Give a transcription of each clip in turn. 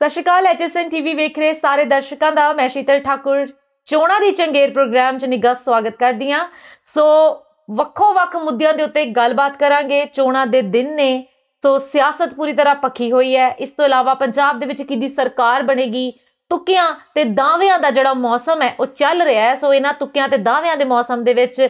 ਸਤਿ ਸ਼੍ਰੀ ਅਕਾਲ ਐਚਐਸਐਨ ਟੀਵੀ ਵੇਖ ਰਹੇ ਸਾਰੇ ਦਰਸ਼ਕਾਂ ਦਾ ਮੈਂ ਸ਼ੀਤਲ ਠਾਕੁਰ ਚੋਣਾ ਦੀ ਚੰਗੇਰ ਪ੍ਰੋਗਰਾਮ 'ਚ ਨਿੱਘਾ ਸਵਾਗਤ ਕਰਦੀ ਆ ਸੋ ਵੱਖੋ ਵੱਖ ਮੁੱਦਿਆਂ ਦੇ ਉੱਤੇ ਗੱਲਬਾਤ ਕਰਾਂਗੇ ਚੋਣਾ ਦੇ ਦਿਨ ਨੇ ਸੋ ਸਿਆਸਤ ਪੂਰੀ ਤਰ੍ਹਾਂ ਪੱਕੀ ਹੋਈ ਹੈ ਇਸ ਤੋਂ ਇਲਾਵਾ ਪੰਜਾਬ ਦੇ ਵਿੱਚ ਕਿਹਦੀ ਸਰਕਾਰ ਬਣੇਗੀ ਤੁਕਿਆਂ ਤੇ ਦਾਅਵਿਆਂ ਦਾ ਜਿਹੜਾ ਮੌਸਮ ਹੈ ਉਹ ਚੱਲ ਰਿਹਾ ਹੈ ਸੋ ਇਹਨਾਂ ਤੁਕਿਆਂ ਤੇ ਦਾਅਵਿਆਂ ਦੇ ਮੌਸਮ ਦੇ ਵਿੱਚ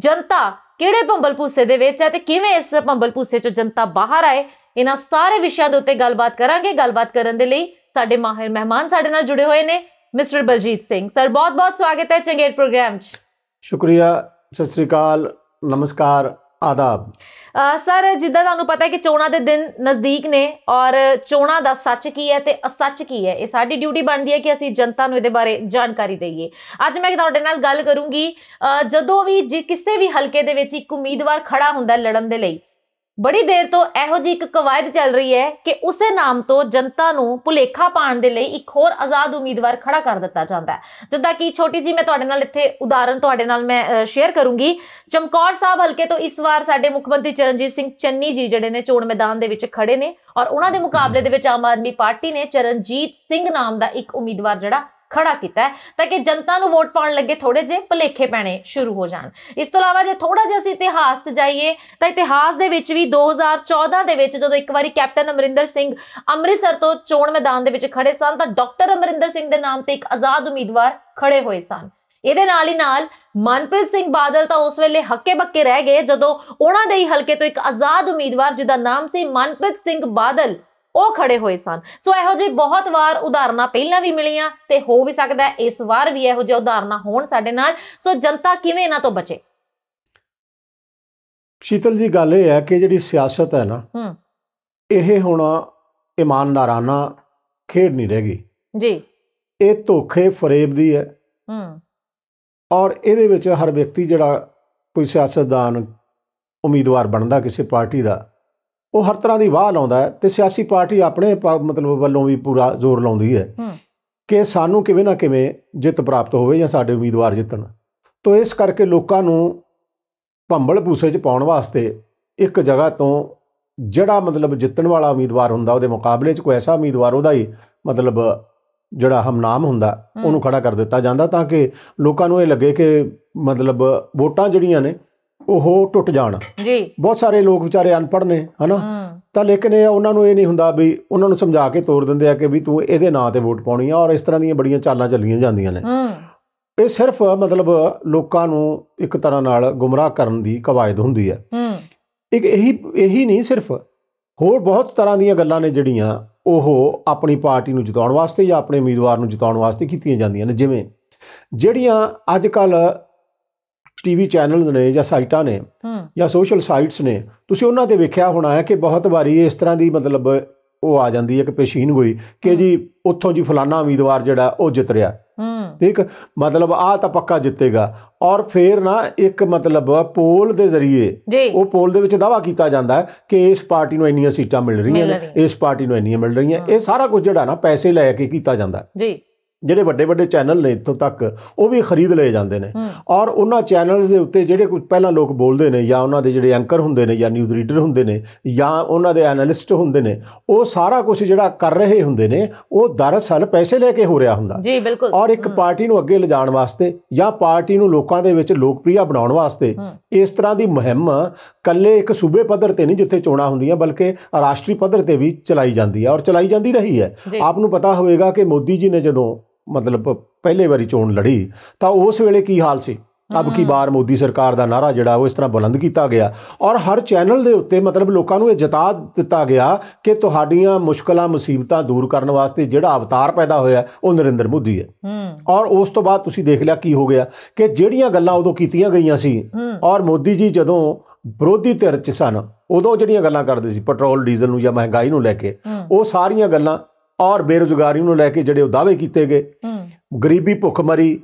ਜਨਤਾ ਕਿਹੜੇ ਭੰਬਲ ਭੂਸੇ ਦੇ ਵਿੱਚ ਹੈ ਤੇ ਕਿਵੇਂ ਇਸ ਭੰਬਲ ਭੂਸੇ ਚੋਂ ਜਨਤਾ ਬਾਹਰ ਆਏ ਇਹਨਾਂ ਸਾਰੇ ਵਿਸ਼ਿਆਂ ਦੇ ਉੱਤੇ ਗੱਲਬਾਤ ਕਰਾਂਗੇ ਗੱਲਬਾਤ ਕਰਨ ਦੇ ਲਈ ਸਾਡੇ ਮਾਹਿਰ ਮਹਿਮਾਨ ਸਾਡੇ ਨਾਲ ਜੁੜੇ ਹੋਏ ਨੇ ਮਿਸਟਰ ਬਲਜੀਤ ਸਿੰਘ ਸਰ ਬਹੁਤ-ਬਹੁਤ ਸਵਾਗਤ ਹੈ ਚੰਗੇਰ ਪ੍ਰੋਗਰਾਮ 'ਚ ਸ਼ੁਕਰੀਆ ਸਤਿ ਸ੍ਰੀ ਅਕਾਲ ਨਮਸਕਾਰ ਆਦਾਬ ਸਰ ਜਿੱਦਾਂ ਤੁਹਾਨੂੰ ਪਤਾ ਹੈ ਕਿ ਚੋਣਾਂ ਦੇ ਦਿਨ ਨਜ਼ਦੀਕ ਨੇ ਔਰ ਚੋਣਾਂ ਦਾ ਸੱਚ ਕੀ ਹੈ ਤੇ ਅਸੱਚ ਕੀ ਹੈ ਇਹ ਸਾਡੀ ਡਿਊਟੀ ਬਣਦੀ ਹੈ ਕਿ ਅਸੀਂ ਜਨਤਾ ਨੂੰ ਇਹਦੇ ਬਾਰੇ ਜਾਣਕਾਰੀ ਦਈਏ ਅੱਜ ਮੈਂ ਤੁਹਾਡੇ ਨਾਲ ਗੱਲ ਕਰੂੰਗੀ ਜਦੋਂ ਵੀ ਕਿਸੇ ਵੀ ਹਲਕੇ ਦੇ ਵਿੱਚ ਇੱਕ ਉਮੀਦਵਾਰ ਖੜਾ ਹੁੰਦਾ ਲੜਨ ਦੇ ਲਈ ਬੜੀ ਦੇਰ ਤੋਂ ਇਹੋ ਜੀ ਇੱਕ ਕਵਾਇਦ ਚੱਲ ਰਹੀ ਹੈ ਕਿ ਉਸੇ ਨਾਮ ਤੋਂ ਜਨਤਾ ਨੂੰ ਭੁਲੇਖਾ ਪਾਣ ਦੇ ਲਈ ਇੱਕ ਹੋਰ ਆਜ਼ਾਦ ਉਮੀਦਵਾਰ ਖੜਾ ਕਰ ਦਿੱਤਾ ਜਾਂਦਾ ਹੈ ਜਿੱਦਾਂ ਕਿ ਛੋਟੀ ਜੀ ਮੈਂ ਤੁਹਾਡੇ ਨਾਲ ਇੱਥੇ ਉਦਾਹਰਨ ਤੁਹਾਡੇ ਨਾਲ ਮੈਂ ਸ਼ੇਅਰ ਕਰੂੰਗੀ ਚਮਕੌਰ ਸਾਹਿਬ ਹਲਕੇ ਤੋਂ ਇਸ ਵਾਰ ਸਾਡੇ ਮੁੱਖ ਮੰਤਰੀ ਚਰਨਜੀਤ ਸਿੰਘ ਚੰਨੀ ਜੀ ਜਿਹੜੇ ਨੇ ਚੋਣ ਮੈਦਾਨ ਦੇ ਵਿੱਚ ਖੜੇ ਨੇ ਔਰ ਉਹਨਾਂ ਦੇ ਮੁਕਾਬਲੇ ਦੇ ਵਿੱਚ ਆਮ ਆਦਮੀ ਪਾਰਟੀ ਨੇ ਚਰਨਜੀਤ ਸਿੰਘ ਨਾਮ ਦਾ ਇੱਕ ਉਮੀਦਵਾਰ ਜਿਹੜਾ ਖੜਾ ਕੀਤਾ ਤਾਂ ਕਿ ਜਨਤਾ ਨੂੰ ਵੋਟ ਪਾਉਣ ਲੱਗੇ ਥੋੜੇ ਜੇ ਭਲੇਖੇ ਪੈਣੇ ਸ਼ੁਰੂ ਹੋ ਜਾਣ ਇਸ ਤੋਂ ਇਲਾਵਾ ਜੇ ਥੋੜਾ ਜਿਹਾ ਅਸੀਂ ਇਤਿਹਾਸ 'ਚ ਜਾਈਏ ਤਾਂ ਇਤਿਹਾਸ ਦੇ ਵਿੱਚ ਵੀ 2014 ਦੇ ਵਿੱਚ ਜਦੋਂ ਇੱਕ ਵਾਰੀ ਕੈਪਟਨ ਅਮਰਿੰਦਰ ਸਿੰਘ ਅੰਮ੍ਰਿਤਸਰ ਤੋਂ ਚੋਣ ਮੈਦਾਨ ਦੇ ਵਿੱਚ ਖੜੇ ਸਨ ਤਾਂ ਡਾਕਟਰ ਅਮਰਿੰਦਰ ਸਿੰਘ ਦੇ ਨਾਮ ਤੇ ਇੱਕ ਆਜ਼ਾਦ ਉਮੀਦਵਾਰ ਖੜੇ ਹੋਏ ਸਨ ਇਹਦੇ ਨਾਲ ਹੀ ਨਾਲ ਮਨਪ੍ਰੀਤ ਸਿੰਘ ਬਾਦਲ ਤਾਂ ਉਸ ਵੇਲੇ ਹੱਕੇ ਬੱਕੇ ਰਹਿ ਗਏ ਜਦੋਂ ਉਹਨਾਂ ਦੇ ਹੀ ਹਲਕੇ ਤੋਂ ਇੱਕ ਆਜ਼ਾਦ ਉਮੀਦਵਾਰ ਜਿਹਦਾ ਨਾਮ ਸੀ ਮਨਪ੍ਰੀਤ ਸਿੰਘ ਬਾਦਲ ਉਹ ਖੜੇ ਹੋਏ ਸਨ ਸੋ ਇਹੋ ਜਿਹੇ ਬਹੁਤ ਵਾਰ ਉਦਾਹਰਨਾਂ ਪਹਿਲਾਂ ਵੀ ਮਿਲੀਆਂ ਤੇ ਹੋ ਵੀ ਸਕਦਾ ਇਸ ਵਾਰ ਵੀ ਇਹੋ ਜਿਹੇ ਉਦਾਹਰਨਾਂ ਹੋਣ ਸਾਡੇ ਨਾਲ ਸੋ ਜਨਤਾ ਕਿਵੇਂ ਇਹਨਾਂ ਤੋਂ ਬਚੇ ਸ਼ੀਤਲ ਜੀ ਗੱਲ ਇਹ ਹੈ ਕਿ ਜਿਹੜੀ ਸਿਆਸਤ ਹੈ ਨਾ ਹੂੰ ਇਹ ਹੁਣ ਇਮਾਨਦਾਰਾਨਾ ਖੇਡ ਨਹੀਂ ਰਹੀ ਜੀ ਇਹ ਧੋਖੇ ਫਰੇਬ ਦੀ ਹੈ ਹੂੰ ਔਰ ਇਹਦੇ ਵਿੱਚ ਹਰ ਵਿਅਕਤੀ ਜਿਹੜਾ ਕੋਈ ਸਿਆਸਤਦਾਨ ਉਮੀਦਵਾਰ ਬਣਦਾ ਕਿਸੇ ਪਾਰਟੀ ਦਾ ਉਹ ਹਰ ਤਰ੍ਹਾਂ ਦੀ ਵਾਹ ਲਾਉਂਦਾ ਤੇ ਸਿਆਸੀ ਪਾਰਟੀ ਆਪਣੇ ਮਤਲਬ ਵੱਲੋਂ ਵੀ ਪੂਰਾ ਜ਼ੋਰ ਲਾਉਂਦੀ ਹੈ ਕਿ ਸਾਨੂੰ ਕਿਵੇਂ ਨਾ ਕਿਵੇਂ ਜਿੱਤ ਪ੍ਰਾਪਤ ਹੋਵੇ ਜਾਂ ਸਾਡੇ ਉਮੀਦਵਾਰ ਜਿੱਤਣ ਤੋਂ ਇਸ ਕਰਕੇ ਲੋਕਾਂ ਨੂੰ ਭੰਬਲ ਭੂਸੇ 'ਚ ਪਾਉਣ ਵਾਸਤੇ ਇੱਕ ਜਗ੍ਹਾ ਤੋਂ ਜਿਹੜਾ ਮਤਲਬ ਜਿੱਤਣ ਵਾਲਾ ਉਮੀਦਵਾਰ ਹੁੰਦਾ ਉਹਦੇ ਮੁਕਾਬਲੇ 'ਚ ਕੋਈ ਐਸਾ ਉਮੀਦਵਾਰ ਉਹਦਾ ਹੀ ਮਤਲਬ ਜਿਹੜਾ ਹਮਨਾਮ ਹੁੰਦਾ ਉਹਨੂੰ ਖੜਾ ਕਰ ਦਿੱਤਾ ਜਾਂਦਾ ਤਾਂ ਕਿ ਲੋਕਾਂ ਨੂੰ ਇਹ ਲੱਗੇ ਕਿ ਮਤਲਬ ਵੋਟਾਂ ਜਿਹੜੀਆਂ ਨੇ ਉਹ ਟੁੱਟ ਜਾਣ ਜੀ ਬਹੁਤ ਸਾਰੇ ਲੋਕ ਵਿਚਾਰੇ ਅਨਪੜ੍ਹ ਨੇ ਹਨਾ ਤਾਂ ਲੇਕਿਨ ਇਹ ਉਹਨਾਂ ਨੂੰ ਇਹ ਨਹੀਂ ਹੁੰਦਾ ਵੀ ਉਹਨਾਂ ਨੂੰ ਸਮਝਾ ਕੇ ਤੋਰ ਦਿੰਦੇ ਆ ਕਿ ਵੀ ਤੂੰ ਇਹਦੇ ਨਾਂ ਤੇ ਵੋਟ ਪਾਉਣੀ ਆ ਔਰ ਇਸ ਤਰ੍ਹਾਂ ਦੀਆਂ ਬੜੀਆਂ ਚਾਲਾਂ ਚੱਲੀਆਂ ਜਾਂਦੀਆਂ ਨੇ ਇਹ ਸਿਰਫ ਮਤਲਬ ਲੋਕਾਂ ਨੂੰ ਇੱਕ ਤਰ੍ਹਾਂ ਨਾਲ ਗੁੰਮਰਾਹ ਕਰਨ ਦੀ ਕਵਾਇਦ ਹੁੰਦੀ ਹੈ ਇੱਕ ਇਹੀ ਇਹੀ ਨਹੀਂ ਸਿਰਫ ਹੋਰ ਬਹੁਤ ਤਰ੍ਹਾਂ ਦੀਆਂ ਗੱਲਾਂ ਨੇ ਜਿਹੜੀਆਂ ਉਹ ਆਪਣੀ ਪਾਰਟੀ ਨੂੰ ਜਿਤਾਉਣ ਵਾਸਤੇ ਜਾਂ ਆਪਣੇ ਉਮੀਦਵਾਰ ਨੂੰ ਜਿਤਾਉਣ ਵਾਸਤੇ ਕੀਤੀਆਂ ਜਾਂਦੀਆਂ ਨੇ ਜਿਵੇਂ ਜਿਹੜੀਆਂ ਅੱਜ ਕੱਲ ਟੀਵੀ ਚੈਨਲਸ ਨੇ ਜਾਂ ਸਾਈਟਾਂ ਨੇ ਜਾਂ ਸੋਸ਼ਲ ਸਾਈਟਸ ਨੇ ਤੁਸੀਂ ਉਹਨਾਂ ਤੇ ਵੇਖਿਆ ਹੋਣਾ ਹੈ ਕਿ ਬਹੁਤ ਵਾਰੀ ਇਸ ਤਰ੍ਹਾਂ ਦੀ ਮਤਲਬ ਉਹ ਆ ਜਾਂਦੀ ਹੈ ਕਿ ਪੇਸ਼ੀਨ ਹੋਈ ਕਿ ਜੀ ਉੱਥੋਂ ਜੀ ਫਲਾਨਾ ਉਮੀਦਵਾਰ ਜਿਹੜਾ ਉਹ ਜਿੱਤ ਰਿਹਾ ਠੀਕ ਮਤਲਬ ਆ ਤਾਂ ਪੱਕਾ ਜਿੱਤੇਗਾ ਔਰ ਫੇਰ ਨਾ ਇੱਕ ਮਤਲਬ ਪੋਲ ਦੇ ਜ਼ਰੀਏ ਉਹ ਪੋਲ ਦੇ ਵਿੱਚ ਦਾਵਾ ਕੀਤਾ ਜਾਂਦਾ ਹੈ ਕਿ ਇਸ ਪਾਰਟੀ ਨੂੰ ਇੰਨੀਆਂ ਸੀਟਾਂ ਮਿਲ ਰਹੀਆਂ ਨੇ ਇਸ ਪਾਰਟੀ ਨੂੰ ਇੰਨੀਆਂ ਮਿਲ ਰਹੀਆਂ ਇਹ ਸਾਰਾ ਕੁਝ ਜਿਹੜਾ ਨਾ ਪੈਸੇ ਲੈ ਕੇ ਕੀਤਾ ਜਾਂਦਾ ਜੀ ਜਿਹੜੇ ਵੱਡੇ ਵੱਡੇ ਚੈਨਲ ਨੇ ਇਤੋਂ ਤੱਕ ਉਹ ਵੀ ਖਰੀਦ ਲਏ ਜਾਂਦੇ ਨੇ ਔਰ ਉਹਨਾਂ ਚੈਨਲਸ ਦੇ ਉੱਤੇ ਜਿਹੜੇ ਕੁਝ ਪਹਿਲਾਂ ਲੋਕ ਬੋਲਦੇ ਨੇ ਜਾਂ ਉਹਨਾਂ ਦੇ ਜਿਹੜੇ ਐਂਕਰ ਹੁੰਦੇ ਨੇ ਜਾਂ ਨਿਊਜ਼ ਰੀਡਰ ਹੁੰਦੇ ਨੇ ਜਾਂ ਉਹਨਾਂ ਦੇ ਐਨਾਲਿਸਟ ਹੁੰਦੇ ਨੇ ਉਹ ਸਾਰਾ ਕੁਝ ਜਿਹੜਾ ਕਰ ਰਹੇ ਹੁੰਦੇ ਨੇ ਉਹ ਦਰਅਸਲ ਪੈਸੇ ਲੈ ਕੇ ਹੋ ਰਿਹਾ ਹੁੰਦਾ ਜੀ ਬਿਲਕੁਲ ਔਰ ਇੱਕ ਪਾਰਟੀ ਨੂੰ ਅੱਗੇ ਲਿਜਾਣ ਵਾਸਤੇ ਜਾਂ ਪਾਰਟੀ ਨੂੰ ਲੋਕਾਂ ਦੇ ਵਿੱਚ ਲੋਕਪ੍ਰਿਆ ਬਣਾਉਣ ਵਾਸਤੇ ਇਸ ਤਰ੍ਹਾਂ ਦੀ ਮੁਹਿੰਮ ਕੱਲੇ ਇੱਕ ਸੂਬੇ ਪੱਧਰ ਤੇ ਨਹੀਂ ਜਿੱਥੇ ਚੋਣਾਂ ਹੁੰਦੀਆਂ ਬਲਕਿ ਰਾਸ਼ਟਰੀ ਪੱਧਰ ਤੇ ਵੀ ਚਲਾਈ ਜਾਂਦੀ ਹੈ ਔਰ ਚਲਾਈ ਜਾਂਦੀ ਰਹੀ ਹੈ ਆਪ ਨੂੰ ਪਤਾ ਹੋਵੇਗਾ ਕਿ ਮੋਦੀ ਜੀ ਨੇ ਜਦੋਂ ਮਤਲਬ ਪਹਿਲੇ ਵਾਰੀ ਚੋਣ ਲੜੀ ਤਾਂ ਉਸ ਵੇਲੇ ਕੀ ਹਾਲ ਸੀ ਅਬ ਕੀ ਬਾਰ ਮੋਦੀ ਸਰਕਾਰ ਦਾ ਨਾਰਾ ਜਿਹੜਾ ਉਹ ਇਸ ਤਰ੍ਹਾਂ ਬੁਲੰਦ ਕੀਤਾ ਗਿਆ ਔਰ ਹਰ ਚੈਨਲ ਦੇ ਉੱਤੇ ਮਤਲਬ ਲੋਕਾਂ ਨੂੰ ਇਹ ਜਤਾ ਦਿੱਤਾ ਗਿਆ ਕਿ ਤੁਹਾਡੀਆਂ ਮੁਸ਼ਕਲਾਂ ਮੁਸੀਬਤਾਂ ਦੂਰ ਕਰਨ ਵਾਸਤੇ ਜਿਹੜਾ ਅਵਤਾਰ ਪੈਦਾ ਹੋਇਆ ਉਹ ਨਰਿੰਦਰ ਮੋਦੀ ਹੈ ਔਰ ਉਸ ਤੋਂ ਬਾਅਦ ਤੁਸੀਂ ਦੇਖ ਲਿਆ ਕੀ ਹੋ ਗਿਆ ਕਿ ਜਿਹੜੀਆਂ ਗੱਲਾਂ ਉਦੋਂ ਕੀਤੀਆਂ ਗਈਆਂ ਸੀ ਔਰ ਮੋਦੀ ਜੀ ਜਦੋਂ ਵਿਰੋਧੀ ਧਿਰ ਚ ਸਨ ਉਦੋਂ ਜਿਹੜੀਆਂ ਗੱਲਾਂ ਕਰਦੇ ਸੀ ਪੈਟਰੋਲ ਡੀਜ਼ਲ ਨੂੰ ਜਾਂ ਮਹਿੰਗਾਈ ਨੂੰ ਲੈ ਕੇ ਉਹ ਸਾਰੀਆਂ ਗੱਲਾਂ ਔਰ ਬੇਰੋਜ਼ਗਾਰੀ ਨੂੰ ਲੈ ਕੇ ਜਿਹੜੇ ਉਹ ਦਾਅਵੇ ਕੀਤੇ ਗਏ ਗਰੀਬੀ ਭੁੱਖਮਰੀ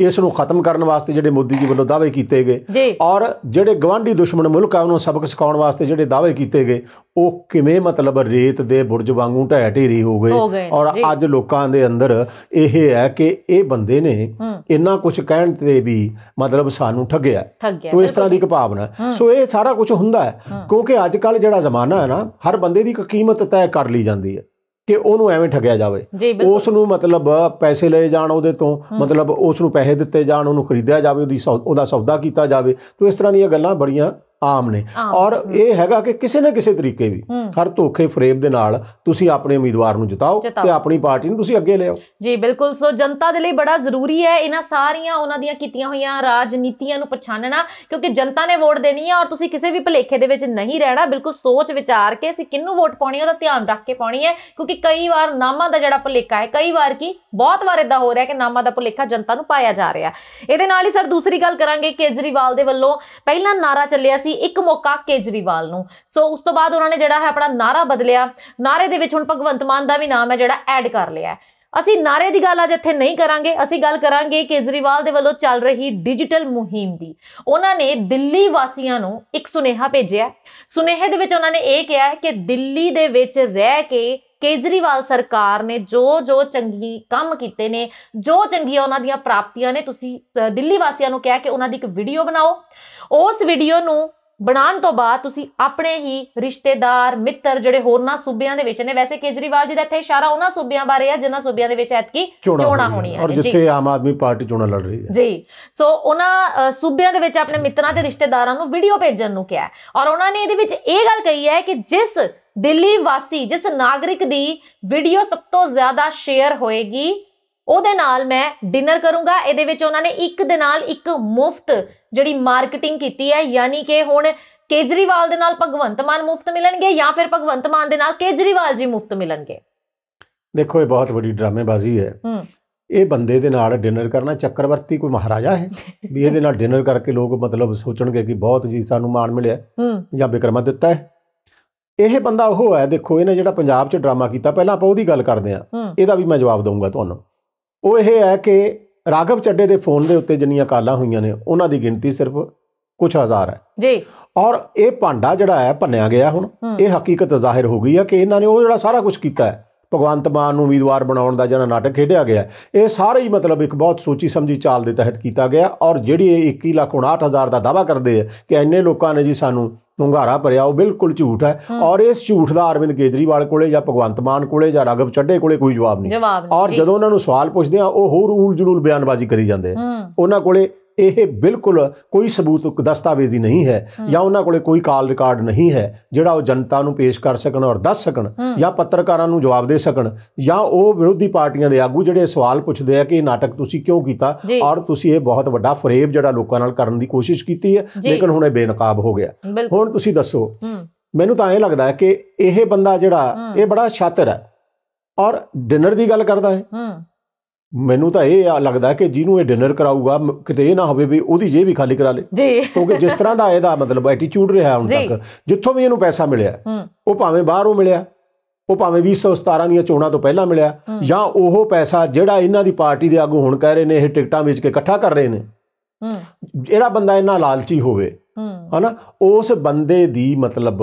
ਇਸ ਨੂੰ ਖਤਮ ਕਰਨ ਵਾਸਤੇ ਜਿਹੜੇ ਮੋਦੀ ਜੀ ਵੱਲੋਂ ਦਾਅਵੇ ਕੀਤੇ ਗਏ ਔਰ ਜਿਹੜੇ ਗਵਾਂਢੀ ਦੁਸ਼ਮਣ ਮੁਲਕ ਆ ਉਹਨੂੰ ਸਬਕ ਸਿਖਾਉਣ ਵਾਸਤੇ ਜਿਹੜੇ ਦਾਅਵੇ ਕੀਤੇ ਗਏ ਉਹ ਕਿਵੇਂ ਮਤਲਬ ਰੇਤ ਦੇ ਬੁਰਜ ਵਾਂਗੂ ਢਹਿ ਢੇਰੀ ਹੋ ਗਏ ਔਰ ਅੱਜ ਲੋਕਾਂ ਦੇ ਅੰਦਰ ਇਹ ਹੈ ਕਿ ਇਹ ਬੰਦੇ ਨੇ ਇੰਨਾ ਕੁਝ ਕਹਿਣ ਤੇ ਵੀ ਮਤਲਬ ਸਾਨੂੰ ਠੱਗਿਆ ਤੋ ਇਸ ਤਰ੍ਹਾਂ ਦੀ ਇੱਕ ਭਾਵਨਾ ਸੋ ਇਹ ਸਾਰਾ ਕੁਝ ਹੁੰਦਾ ਹੈ ਕਿਉਂਕਿ ਅੱਜ ਕੱਲ ਜਿਹੜਾ ਜ਼ਮਾਨਾ ਹੈ ਨਾ ਹਰ ਬੰਦੇ ਦੀ ਇੱਕ ਕੀਮਤ ਤੈਅ ਕਰ ਲਈ ਜਾਂਦੀ ਹੈ ਕਿ ਉਹਨੂੰ ਐਵੇਂ ਠੱਗਿਆ ਜਾਵੇ ਉਸ ਨੂੰ ਮਤਲਬ ਪੈਸੇ ਲਏ ਜਾਣ ਉਹਦੇ ਤੋਂ ਮਤਲਬ ਉਸ ਨੂੰ ਪੈਸੇ ਦਿੱਤੇ ਜਾਣ ਉਹਨੂੰ ਖਰੀਦਿਆ ਜਾਵੇ ਉਹਦੀ ਉਹਦਾ ਸੌਦਾ ਕੀਤਾ ਜਾਵੇ ਤੋਂ ਇਸ ਤਰ੍ਹਾਂ ਦੀਆਂ ਗੱਲਾਂ ਬੜੀਆਂ ਆਮ ਨੇ ਔਰ ਇਹ ਹੈਗਾ ਕਿ ਕਿਸੇ ਨਾ ਕਿਸੇ ਤਰੀਕੇ ਵੀ ਹਰ ਧੋਖੇ ਫਰੇਬ ਦੇ ਨਾਲ ਤੁਸੀਂ ਆਪਣੇ ਉਮੀਦਵਾਰ ਨੂੰ ਜਿਤਾਓ ਤੇ ਆਪਣੀ ਪਾਰਟੀ ਨੂੰ ਤੁਸੀਂ ਅੱਗੇ ਲਿਆਓ ਜੀ ਬਿਲਕੁਲ ਸੋ ਜਨਤਾ ਦੇ ਲਈ ਬੜਾ ਜ਼ਰੂਰੀ ਹੈ ਇਹਨਾਂ ਸਾਰੀਆਂ ਉਹਨਾਂ ਦੀਆਂ ਕੀਤੀਆਂ ਹੋਈਆਂ ਰਾਜਨੀਤੀਆਂ ਨੂੰ ਪਛਾਣਨਾ ਕਿਉਂਕਿ ਜਨਤਾ ਨੇ ਵੋਟ ਦੇਣੀ ਹੈ ਔਰ ਤੁਸੀਂ ਕਿਸੇ ਵੀ ਭਲੇਖੇ ਦੇ ਵਿੱਚ ਨਹੀਂ ਰਹਿਣਾ ਬਿਲਕੁਲ ਸੋਚ ਵਿਚਾਰ ਕੇ ਅਸੀਂ ਕਿੰਨੂੰ ਵੋਟ ਪਾਉਣੀ ਹੈ ਉਹਦਾ ਧਿਆਨ ਰੱਖ ਕੇ ਪਾਉਣੀ ਹੈ ਕਿਉਂਕਿ ਕਈ ਵਾਰ ਨਾਮਾਂ ਦਾ ਜਿਹੜਾ ਭਲੇਖਾ ਹੈ ਕਈ ਵਾਰ ਕੀ ਬਹੁਤ ਵਾਰ ਇਦਾਂ ਹੋ ਰਿਹਾ ਕਿ ਨਾਮਾਂ ਦਾ ਭਲੇਖਾ ਜਨਤਾ ਨੂੰ ਪਾਇਆ ਜਾ ਰਿਹਾ ਇਹਦੇ ਨਾਲ ਹੀ ਸਰ ਦੂਸਰੀ ਗੱਲ ਕਰਾਂਗੇ ਕੇਜਰੀਵਾਲ ਦੇ ਵੱਲੋਂ ਪਹਿਲਾਂ ਨਾਰਾ ਚੱਲਿਆ ਸੀ ਸੀ ਇੱਕ ਮੌਕਾ ਕੇਜਰੀਵਾਲ ਨੂੰ ਸੋ ਉਸ ਤੋਂ ਬਾਅਦ ਉਹਨਾਂ ਨੇ ਜਿਹੜਾ ਹੈ ਆਪਣਾ ਨਾਰਾ ਬਦਲਿਆ ਨਾਰੇ ਦੇ ਵਿੱਚ ਹੁਣ ਭਗਵੰਤ ਮਾਨ ਦਾ ਵੀ ਨਾਮ ਹੈ ਜਿਹੜਾ ਐਡ ਕਰ ਲਿਆ ਅਸੀਂ ਨਾਰੇ ਦੀ ਗੱਲ ਅੱਜ ਇੱਥੇ ਨਹੀਂ ਕਰਾਂਗੇ ਅਸੀਂ ਗੱਲ ਕਰਾਂਗੇ ਕੇਜਰੀਵਾਲ ਦੇ ਵੱਲੋਂ ਚੱਲ ਰਹੀ ਡਿਜੀਟਲ ਮੁਹਿੰਮ ਦੀ ਉਹਨਾਂ ਨੇ ਦਿੱਲੀ ਵਾਸੀਆਂ ਨੂੰ ਇੱਕ ਸੁਨੇਹਾ ਭੇਜਿਆ ਸੁਨੇਹੇ ਦੇ ਵਿੱਚ ਉਹਨਾਂ ਨੇ ਇਹ ਕਿਹਾ ਕਿ ਦਿੱਲੀ ਦੇ ਵਿੱਚ ਰਹਿ ਕੇ ਕੇਜਰੀਵਾਲ ਸਰਕਾਰ ਨੇ ਜੋ ਜੋ ਚੰਗੀ ਕੰਮ ਕੀਤੇ ਨੇ ਜੋ ਚੰਗੀਆਂ ਉਹਨਾਂ ਦੀਆਂ ਪ੍ਰਾਪਤੀਆਂ ਨੇ ਤੁਸੀਂ ਦਿੱਲੀ ਵਾਸੀਆਂ ਨੂੰ ਕਿਹਾ ਕਿ ਉਹਨਾਂ ਦੀ ਇੱਕ ਵੀਡੀਓ ਬਣਾਓ ਉਸ ਵੀਡੀਓ ਨੂੰ ਬਣਾਉਣ ਤੋਂ ਬਾਅਦ ਤੁਸੀਂ ਆਪਣੇ ਹੀ ਰਿਸ਼ਤੇਦਾਰ ਮਿੱਤਰ ਜਿਹੜੇ ਹੋਰਨਾਂ ਸੂਬਿਆਂ ਦੇ ਵਿੱਚ ਨੇ ਵੈਸੇ ਕੇਜਰੀਵਾਲ ਜੀ ਦਾ ਇੱਥੇ ਇਸ਼ਾਰਾ ਉਹਨਾਂ ਸੂਬਿਆਂ ਬਾਰੇ ਆ ਜਿਨ੍ਹਾਂ ਸੂਬਿਆਂ ਦੇ ਵਿੱਚ ਐਤਕੀ ਚੋਣਾਂ ਹੋਣੀਆਂ ਨੇ ਔਰ ਜਿੱਥੇ ਆਮ ਆਦਮੀ ਪਾਰਟੀ ਚੋਣਾਂ ਲੜ ਰਹੀ ਹੈ ਜੀ ਸੋ ਉਹਨਾਂ ਸੂਬਿਆਂ ਦੇ ਵਿੱਚ ਆਪਣੇ ਮਿੱਤਰਾਂ ਤੇ ਰਿਸ਼ਤੇਦਾਰਾਂ ਨੂੰ ਵੀਡੀਓ ਭੇਜਣ ਨੂੰ ਕਿਹਾ ਔਰ ਉਹਨਾਂ ਨੇ ਇਹਦੇ ਵਿੱਚ ਇਹ ਗੱਲ ਕਹੀ ਹੈ ਕਿ ਜਿਸ ਦਿੱਲੀ ਵਾਸੀ ਜਿਸ ਨਾਗਰਿਕ ਦੀ ਵੀਡੀਓ ਸਭ ਤੋਂ ਜ਼ਿਆਦਾ ਸ਼ੇਅਰ ਹੋਏਗੀ ਉਹਦੇ ਨਾਲ ਮੈਂ ਡਿਨਰ ਕਰੂੰਗਾ ਇਹਦੇ ਵਿੱਚ ਉਹਨਾਂ ਨੇ ਇੱਕ ਦੇ ਨਾਲ ਇੱਕ ਮੁਫਤ ਜਿਹੜੀ ਮਾਰਕੀਟਿੰਗ ਕੀਤੀ ਹੈ ਯਾਨੀ ਕਿ ਹੁਣ ਕੇਜਰੀਵਾਲ ਦੇ ਨਾਲ ਭਗਵੰਤ ਮਾਨ ਮੁਫਤ ਮਿਲਣਗੇ ਜਾਂ ਫਿਰ ਭਗਵੰਤ ਮਾਨ ਦੇ ਨਾਲ ਕੇਜਰੀਵਾਲ ਜੀ ਮੁਫਤ ਮਿਲਣਗੇ ਦੇਖੋ ਇਹ ਬਹੁਤ ਵੱਡੀ ਡਰਾਮੇਬਾਜ਼ੀ ਹੈ ਇਹ ਬੰਦੇ ਦੇ ਨਾਲ ਡਿਨਰ ਕਰਨਾ ਚੱਕਰਵਰਤੀ ਕੋਈ ਮਹਾਰਾਜਾ ਹੈ ਵੀ ਇਹਦੇ ਨਾਲ ਡਿਨਰ ਕਰਕੇ ਲੋਕ ਮਤਲਬ ਸੋਚਣਗੇ ਕਿ ਬਹੁਤ ਜੀ ਸਾਨੂੰ ਮਾਣ ਮਿਲਿਆ ਜਾਂ ਬਿਕਰਮਾ ਦਿੱਤਾ ਹੈ ਇਹ ਬੰਦਾ ਉਹ ਹੈ ਦੇਖੋ ਇਹਨੇ ਜਿਹੜਾ ਪੰਜਾਬ 'ਚ ਡਰਾਮਾ ਕੀਤਾ ਪਹਿਲਾਂ ਆਪਾਂ ਉਹਦੀ ਗੱਲ ਕਰਦੇ ਆ ਇਹਦਾ ਵੀ ਮੈਂ ਜਵਾਬ ਦਊਂਗਾ ਤੁਹਾਨੂੰ ਉਹ ਇਹ ਹੈ ਕਿ ਰਾਘਵ ਚੱਡੇ ਦੇ ਫੋਨ ਦੇ ਉੱਤੇ ਜਿੰਨੀਆਂ ਕਾਲਾਂ ਹੋਈਆਂ ਨੇ ਉਹਨਾਂ ਦੀ ਗਿਣਤੀ ਸਿਰਫ ਕੁਝ ਹਜ਼ਾਰ ਹੈ ਜੀ ਔਰ ਇਹ ਭਾਂਡਾ ਜਿਹੜਾ ਹੈ ਭੰਨਿਆ ਗਿਆ ਹੁਣ ਇਹ ਹਕੀਕਤ ਜ਼ਾਹਿਰ ਹੋ ਗਈ ਹੈ ਕਿ ਇਹਨਾਂ ਨੇ ਉਹ ਜਿਹੜਾ ਸਾਰਾ ਕੁਝ ਕੀਤਾ ਹੈ ਭਗਵੰਤ ਮਾਨ ਨੂੰ ਉਮੀਦਵਾਰ ਬਣਾਉਣ ਦਾ ਜਿਹੜਾ ਨਾਟਕ ਖੇਡਿਆ ਗਿਆ ਇਹ ਸਾਰੇ ਹੀ ਮਤਲਬ ਇੱਕ ਬਹੁਤ ਸੋਚੀ ਸਮਝੀ ਚਾਲ ਦੇ ਤਹਿਤ ਕੀਤਾ ਗਿਆ ਔਰ ਜਿਹੜੀ 21 ਲੱਖ 59000 ਦਾ ਦਾਵਾ ਕਰਦੇ ਆ ਕਿ ਐਨੇ ਲੋਕਾਂ ਨੇ ਜੀ ਸਾਨੂੰ ਹੁੰਗਾਰਾ ਭਰਿਆ ਉਹ ਬਿਲਕੁਲ ਝੂਠ ਹੈ ਔਰ ਇਸ ਝੂਠ ਦਾ ਅਰਵਿੰਦ ਕੇਜਰੀਵਾਲ ਕੋਲੇ ਜਾਂ ਭਗਵੰਤ ਮਾਨ ਕੋਲੇ ਜਾਂ ਰਗਵ ਚੱਡੇ ਕੋਲੇ ਕੋਈ ਜਵਾਬ ਨਹੀਂ ਔਰ ਜਦੋਂ ਉਹਨਾਂ ਨੂੰ ਸਵਾਲ ਪੁੱਛਦੇ ਆ ਉਹ ਹੋਰ ਊਲ ਜਲੂਲ ਬਿਆਨਬਾਜ਼ੀ ਕਰੀ ਜਾਂਦੇ ਉਹਨਾਂ ਕੋਲੇ ਇਹ ਬਿਲਕੁਲ ਕੋਈ ਸਬੂਤ ਦਸਤਾਵੇਜ਼ੀ ਨਹੀਂ ਹੈ ਜਾਂ ਉਹਨਾਂ ਕੋਲੇ ਕੋਈ ਕਾਲ ਰਿਕਾਰਡ ਨਹੀਂ ਹੈ ਜਿਹੜਾ ਉਹ ਜਨਤਾ ਨੂੰ ਪੇਸ਼ ਕਰ ਸਕਣ ਔਰ ਦੱਸ ਸਕਣ ਜਾਂ ਪੱਤਰਕਾਰਾਂ ਨੂੰ ਜਵਾਬ ਦੇ ਸਕਣ ਜਾਂ ਉਹ ਵਿਰੋਧੀ ਪਾਰਟੀਆਂ ਦੇ ਆਗੂ ਜਿਹੜੇ ਸਵਾਲ ਪੁੱਛਦੇ ਆ ਕਿ ਇਹ ਨਾਟਕ ਤੁਸੀਂ ਕਿਉਂ ਕੀਤਾ ਔਰ ਤੁਸੀਂ ਇਹ ਬਹੁਤ ਵੱਡਾ ਫਰੇਬ ਜਿਹੜਾ ਲੋਕਾਂ ਨਾਲ ਕਰਨ ਦੀ ਕੋਸ਼ਿਸ਼ ਕੀਤੀ ਹੈ ਲੇਕਿਨ ਹੁਣ ਇਹ ਬੇਨਕਾਬ ਹੋ ਗਿਆ ਹੁਣ ਤੁਸੀਂ ਦੱਸੋ ਮੈਨੂੰ ਤਾਂ ਇਹ ਲੱਗਦਾ ਹੈ ਕਿ ਇਹ ਬੰਦਾ ਜਿਹੜਾ ਇਹ ਬੜਾ ਛਾਤਰ ਹੈ ਔਰ ਡਿਨਰ ਦੀ ਗੱਲ ਕਰਦਾ ਹੈ ਮੈਨੂੰ ਤਾਂ ਇਹ ਲੱਗਦਾ ਕਿ ਜਿਹਨੂੰ ਇਹ ਡਿਨਰ ਕਰਾਊਗਾ ਕਿਤੇ ਇਹ ਨਾ ਹੋਵੇ ਵੀ ਉਹਦੀ ਜੇਬ ਵੀ ਖਾਲੀ ਕਰਾ ਲੇ ਕਿਉਂਕਿ ਜਿਸ ਤਰ੍ਹਾਂ ਦਾ ਇਹਦਾ ਮਤਲਬ ਐਟੀਟਿਊਡ ਰਿਹਾ ਹੁਣ ਤੱਕ ਜਿੱਥੋਂ ਵੀ ਇਹਨੂੰ ਪੈਸਾ ਮਿਲਿਆ ਉਹ ਭਾਵੇਂ ਬਾਹਰੋਂ ਮਿਲਿਆ ਉਹ ਭਾਵੇਂ 2017 ਦੀਆਂ ਚੋਣਾਂ ਤੋਂ ਪਹਿਲਾਂ ਮਿਲਿਆ ਜਾਂ ਉਹ ਪੈਸਾ ਜਿਹੜਾ ਇਹਨਾਂ ਦੀ ਪਾਰਟੀ ਦੇ ਆਗੂ ਹੁਣ ਕਹਿ ਰਹੇ ਨੇ ਇਹ ਟਿਕਟਾਂ ਵੇਚ ਕੇ ਇਕੱਠਾ ਕਰ ਰਹੇ ਨੇ ਜਿਹੜਾ ਬੰਦਾ ਇੰਨਾ ਲਾਲਚੀ ਹੋਵੇ ਹਨਾ ਉਸ ਬੰਦੇ ਦੀ ਮਤਲਬ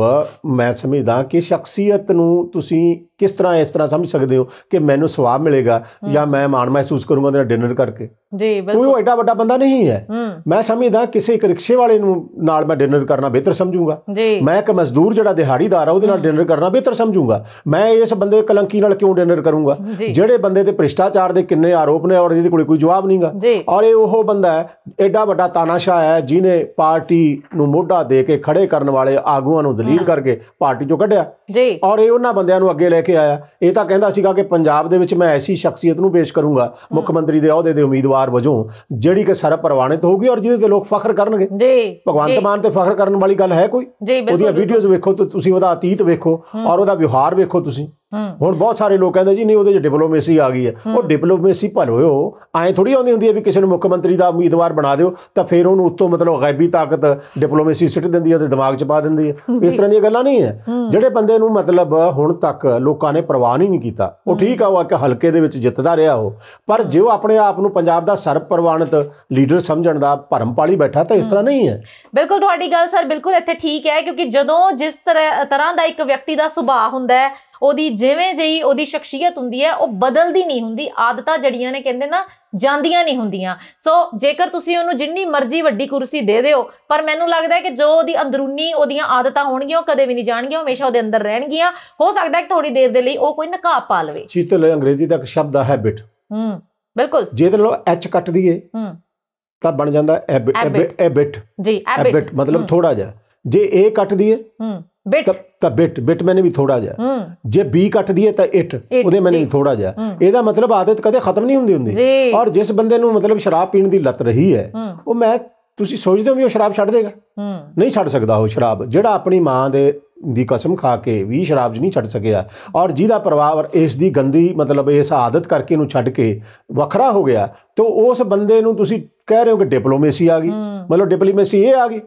ਮੈਂ ਸਮਝਦਾ ਕਿ ਸ਼ਖਸੀਅਤ ਨੂੰ ਤੁਸੀਂ ਕਿਸ ਤਰ੍ਹਾਂ ਇਸ ਤਰ੍ਹਾਂ ਸਮਝ ਸਕਦੇ ਹੋ ਕਿ ਮੈਨੂੰ ਸਵਾਬ ਮਿਲੇਗਾ ਜਾਂ ਮੈਂ ਮਾਣ ਮਹਿਸੂਸ ਕਰੂੰਗਾ ਉਹਦੇ ਨਾਲ ਡਿਨਰ ਕਰਕੇ ਜੀ ਬਿਲਕੁਲ ਕੋਈ ਐਡਾ ਵੱਡਾ ਬੰਦਾ ਨਹੀਂ ਹੈ ਮੈਂ ਸਮਝਦਾ ਕਿਸੇ ਇੱਕ ਰਿਕਸ਼ੇ ਵਾਲੇ ਨੂੰ ਨਾਲ ਮੈਂ ਡਿਨਰ ਕਰਨਾ ਬਿਹਤਰ ਸਮਝੂਗਾ ਮੈਂ ਇੱਕ ਮਜ਼ਦੂਰ ਜਿਹੜਾ ਦਿਹਾੜੀਦਾਰ ਆ ਉਹਦੇ ਨਾਲ ਡਿਨਰ ਕਰਨਾ ਬਿਹਤਰ ਸਮਝੂਗਾ ਮੈਂ ਇਸ ਬੰਦੇ ਕਲੰਕੀ ਨਾਲ ਕਿਉਂ ਡਿਨਰ ਕਰੂੰਗਾ ਜਿਹੜੇ ਬੰਦੇ ਤੇ ਭ੍ਰਿਸ਼ਟਾਚਾਰ ਦੇ ਕਿੰਨੇ ਆਰੋਪ ਨੇ ਔਰ ਇਹਦੇ ਕੋਲ ਕੋਈ ਜਵਾਬ ਨਹੀਂਗਾ ਔਰ ਇਹ ਉਹ ਬੰਦਾ ਹੈ ਐਡਾ ਵੱਡਾ ਤਾਨਾਸ਼ਾਹ ਹੈ ਜਿਨੇ ਪਾਰਟੀ ਨੂੰ ਮੋਢਾ ਦੇ ਕੇ ਖੜੇ ਕਰਨ ਵਾਲੇ ਆਗੂਆਂ ਨੂੰ ਦਲੀਲ ਕਰਕੇ ਪਾਰਟੀ ਚੋਂ ਕੱਢਿਆ ਜੀ ਔਰ ਇਹ ਉਹਨਾਂ ਬੰਦਿਆਂ ਨੂੰ ਅੱਗੇ ਲੈ ਕੇ ਆਇਆ ਇਹ ਤਾਂ ਕਹਿੰਦਾ ਸੀਗਾ ਕਿ ਪੰਜਾਬ ਦੇ ਵਿੱਚ ਮੈਂ ਐਸੀ ਸ਼ਖਸੀਅਤ ਨੂੰ ਪੇਸ਼ ਕਰੂੰਗਾ ਮੁੱਖ ਮੰਤਰੀ ਦੇ ਅਹੁਦੇ ਦੇ ਉਮੀਦਵਾਰ ਵਜੋਂ ਜਿਹੜੀ ਕਿ ਸਰਬ ਪ੍ਰਵਾਨਿਤ ਹੋਊਗੀ ਔਰ ਜਿਹਦੇ ਤੇ ਲੋਕ ਫਖਰ ਕਰਨਗੇ ਜੀ ਭਗਵੰਤ ਮਾਨ ਤੇ ਫਖਰ ਕਰਨ ਵਾਲੀ ਗੱਲ ਹੈ ਕੋਈ ਉਹਦੀਆਂ ਵੀਡੀਓਜ਼ ਵੇਖੋ ਤੁਸੀਂ ਉਹਦਾ ਅਤੀਤ ਵੇਖੋ ਔਰ ਉਹਦਾ ਵਿਵਹਾਰ ਵੇਖੋ ਤੁਸੀਂ ਹੁਣ ਬਹੁਤ ਸਾਰੇ ਲੋਕ ਕਹਿੰਦੇ ਜੀ ਨਹੀਂ ਉਹਦੇ 'ਚ ਡਿਪਲੋਮੇਸੀ ਆ ਗਈ ਹੈ ਉਹ ਡਿਪਲੋਮੇਸੀ ਭਲ ਹੋਇਓ ਐ ਥੋੜੀ ਆਉਂਦੀ ਹੁੰਦੀ ਹੈ ਵੀ ਕਿਸੇ ਨੂੰ ਮੁੱਖ ਮੰਤਰੀ ਦਾ ਉਮੀਦਵਾਰ ਬਣਾ ਦਿਓ ਤਾਂ ਫਿਰ ਉਹਨੂੰ ਉੱਤੋਂ ਮਤਲਬ ਗੈਬੀ ਤਾਕਤ ਡਿਪਲੋਮੇਸੀ ਸਿੱਟ ਦਿੰਦੀ ਹੈ ਤੇ ਦਿਮਾਗ 'ਚ ਪਾ ਦਿੰਦੀ ਹੈ ਇਸ ਤਰ੍ਹਾਂ ਦੀਆਂ ਗੱਲਾਂ ਨਹੀਂ ਹੈ ਜਿਹੜੇ ਬੰਦੇ ਨੂੰ ਮਤਲਬ ਹੁਣ ਤੱਕ ਲੋਕਾਂ ਨੇ ਪ੍ਰਵਾਹ ਨਹੀਂ ਕੀਤਾ ਉਹ ਠੀਕ ਆ ਉਹ ਇੱਕ ਹਲਕੇ ਦੇ ਵਿੱਚ ਜਿੱਤਦਾ ਰਿਹਾ ਉਹ ਪਰ ਜੇ ਉਹ ਆਪਣੇ ਆਪ ਨੂੰ ਪੰਜਾਬ ਦਾ ਸਰਬ ਪ੍ਰਵਾਨਿਤ ਲੀਡਰ ਸਮਝਣ ਦਾ ਭਰਮ ਪਾਲੀ ਬੈਠਾ ਤਾਂ ਇਸ ਤਰ੍ਹਾਂ ਨਹੀਂ ਹੈ ਬਿਲਕੁਲ ਤੁਹਾਡੀ ਗੱਲ ਸਰ ਬਿਲਕੁਲ ਇੱਥੇ ਠੀਕ ਹੈ ਕਿਉਂਕਿ ਜਦੋਂ ਜਿਸ ਤਰ੍ਹਾਂ ਦਾ ਇੱਕ ਵਿਅਕਤੀ ਦਾ ਸੁਭਾਅ ਹੁੰਦਾ ਹੈ ਉਹਦੀ ਜਿਵੇਂ ਜਈ ਉਹਦੀ ਸ਼ਖਸੀਅਤ ਹੁੰਦੀ ਹੈ ਉਹ ਬਦਲਦੀ ਨਹੀਂ ਹੁੰਦੀ ਆਦਤਾਂ ਜੜੀਆਂ ਨੇ ਕਹਿੰਦੇ ਨਾ ਜਾਂਦੀਆਂ ਨਹੀਂ ਹੁੰਦੀਆਂ ਸੋ ਜੇਕਰ ਤੁਸੀਂ ਉਹਨੂੰ ਜਿੰਨੀ ਮਰਜ਼ੀ ਵੱਡੀ ਕੁਰਸੀ ਦੇ ਦਿਓ ਪਰ ਮੈਨੂੰ ਲੱਗਦਾ ਹੈ ਕਿ ਜੋ ਉਹਦੀ ਅੰਦਰੂਨੀ ਉਹਦੀਆਂ ਆਦਤਾਂ ਹੋਣਗੀਆਂ ਉਹ ਕਦੇ ਵੀ ਨਹੀਂ ਜਾਣਗੀਆਂ ਹਮੇਸ਼ਾ ਉਹਦੇ ਅੰਦਰ ਰਹਿਣਗੀਆਂ ਹੋ ਸਕਦਾ ਹੈ ਕਿ ਥੋੜੀ ਦੇਰ ਦੇ ਲਈ ਉਹ ਕੋਈ ਨਕਾਬ ਪਾ ਲਵੇ ਸ਼ੀਤਲ ਅੰਗਰੇਜ਼ੀ ਦਾ ਇੱਕ ਸ਼ਬਦ ਹੈ ਹੈਬਿਟ ਹੂੰ ਬਿਲਕੁਲ ਜੇ ਤੇ ਲੋ ਐਚ ਕੱਟ ਦਈਏ ਹੂੰ ਤਾਂ ਬਣ ਜਾਂਦਾ ਹੈਬਿਟ ਹੈਬਿਟ ਜੀ ਹੈਬਿਟ ਮਤਲਬ ਥੋੜਾ ਜਿਹਾ ਜੇ ਇਹ ਕੱਟ ਦਈਏ ਹੂੰ ਬਿਟ ਤਾਂ ਬਿਟ ਬਿਟ ਮੈਨੇ ਵੀ ਥੋੜਾ ਜਿਹਾ ਜੇ ਬੀ ਕੱਟ ਦਈਏ ਤਾਂ ਇਟ ਉਹਦੇ ਮੈਨੇ ਵੀ ਥੋੜਾ ਜਿਹਾ ਇਹਦਾ ਮਤਲਬ ਆਦਤ ਕਦੇ ਖਤਮ ਨਹੀਂ ਹੁੰਦੀ ਹੁੰਦੀ ਔਰ ਜਿਸ ਬੰਦੇ ਨੂੰ ਮਤਲਬ ਸ਼ਰਾਬ ਪੀਣ ਦੀ ਲਤ ਰਹੀ ਹੈ ਉਹ ਮੈਂ ਤੁਸੀਂ ਸੋਚਦੇ ਹੋ ਵੀ ਉਹ ਸ਼ਰਾਬ ਛੱਡ ਦੇਗਾ ਨਹੀਂ ਛੱਡ ਸਕਦਾ ਉਹ ਸ਼ਰਾਬ ਜਿਹੜਾ ਆਪਣੀ ਮਾਂ ਦੇ ਦੀ ਕਸਮ ਖਾ ਕੇ ਵੀ ਸ਼ਰਾਬ ਜੀ ਨਹੀਂ ਛੱਡ ਸਕਿਆ ਔਰ ਜਿਹਦਾ ਪਰਿਵਾਰ ਇਸ ਦੀ ਗੰਦੀ ਮਤਲਬ ਇਸ ਆਦਤ ਕਰਕੇ ਇਹਨੂੰ ਛੱਡ ਕੇ ਵੱਖਰਾ ਹੋ ਗਿਆ ਤੇ ਉਸ ਬੰਦੇ ਨੂੰ ਤੁਸੀਂ ਕਹਿ ਰਹੇ ਹੋ ਕਿ ਡਿਪਲੋਮੇਸੀ ਆ ਗਈ ਮਤਲਬ ਡਿਪਲੋਮੇਸੀ ਇਹ ਆ ਗਈ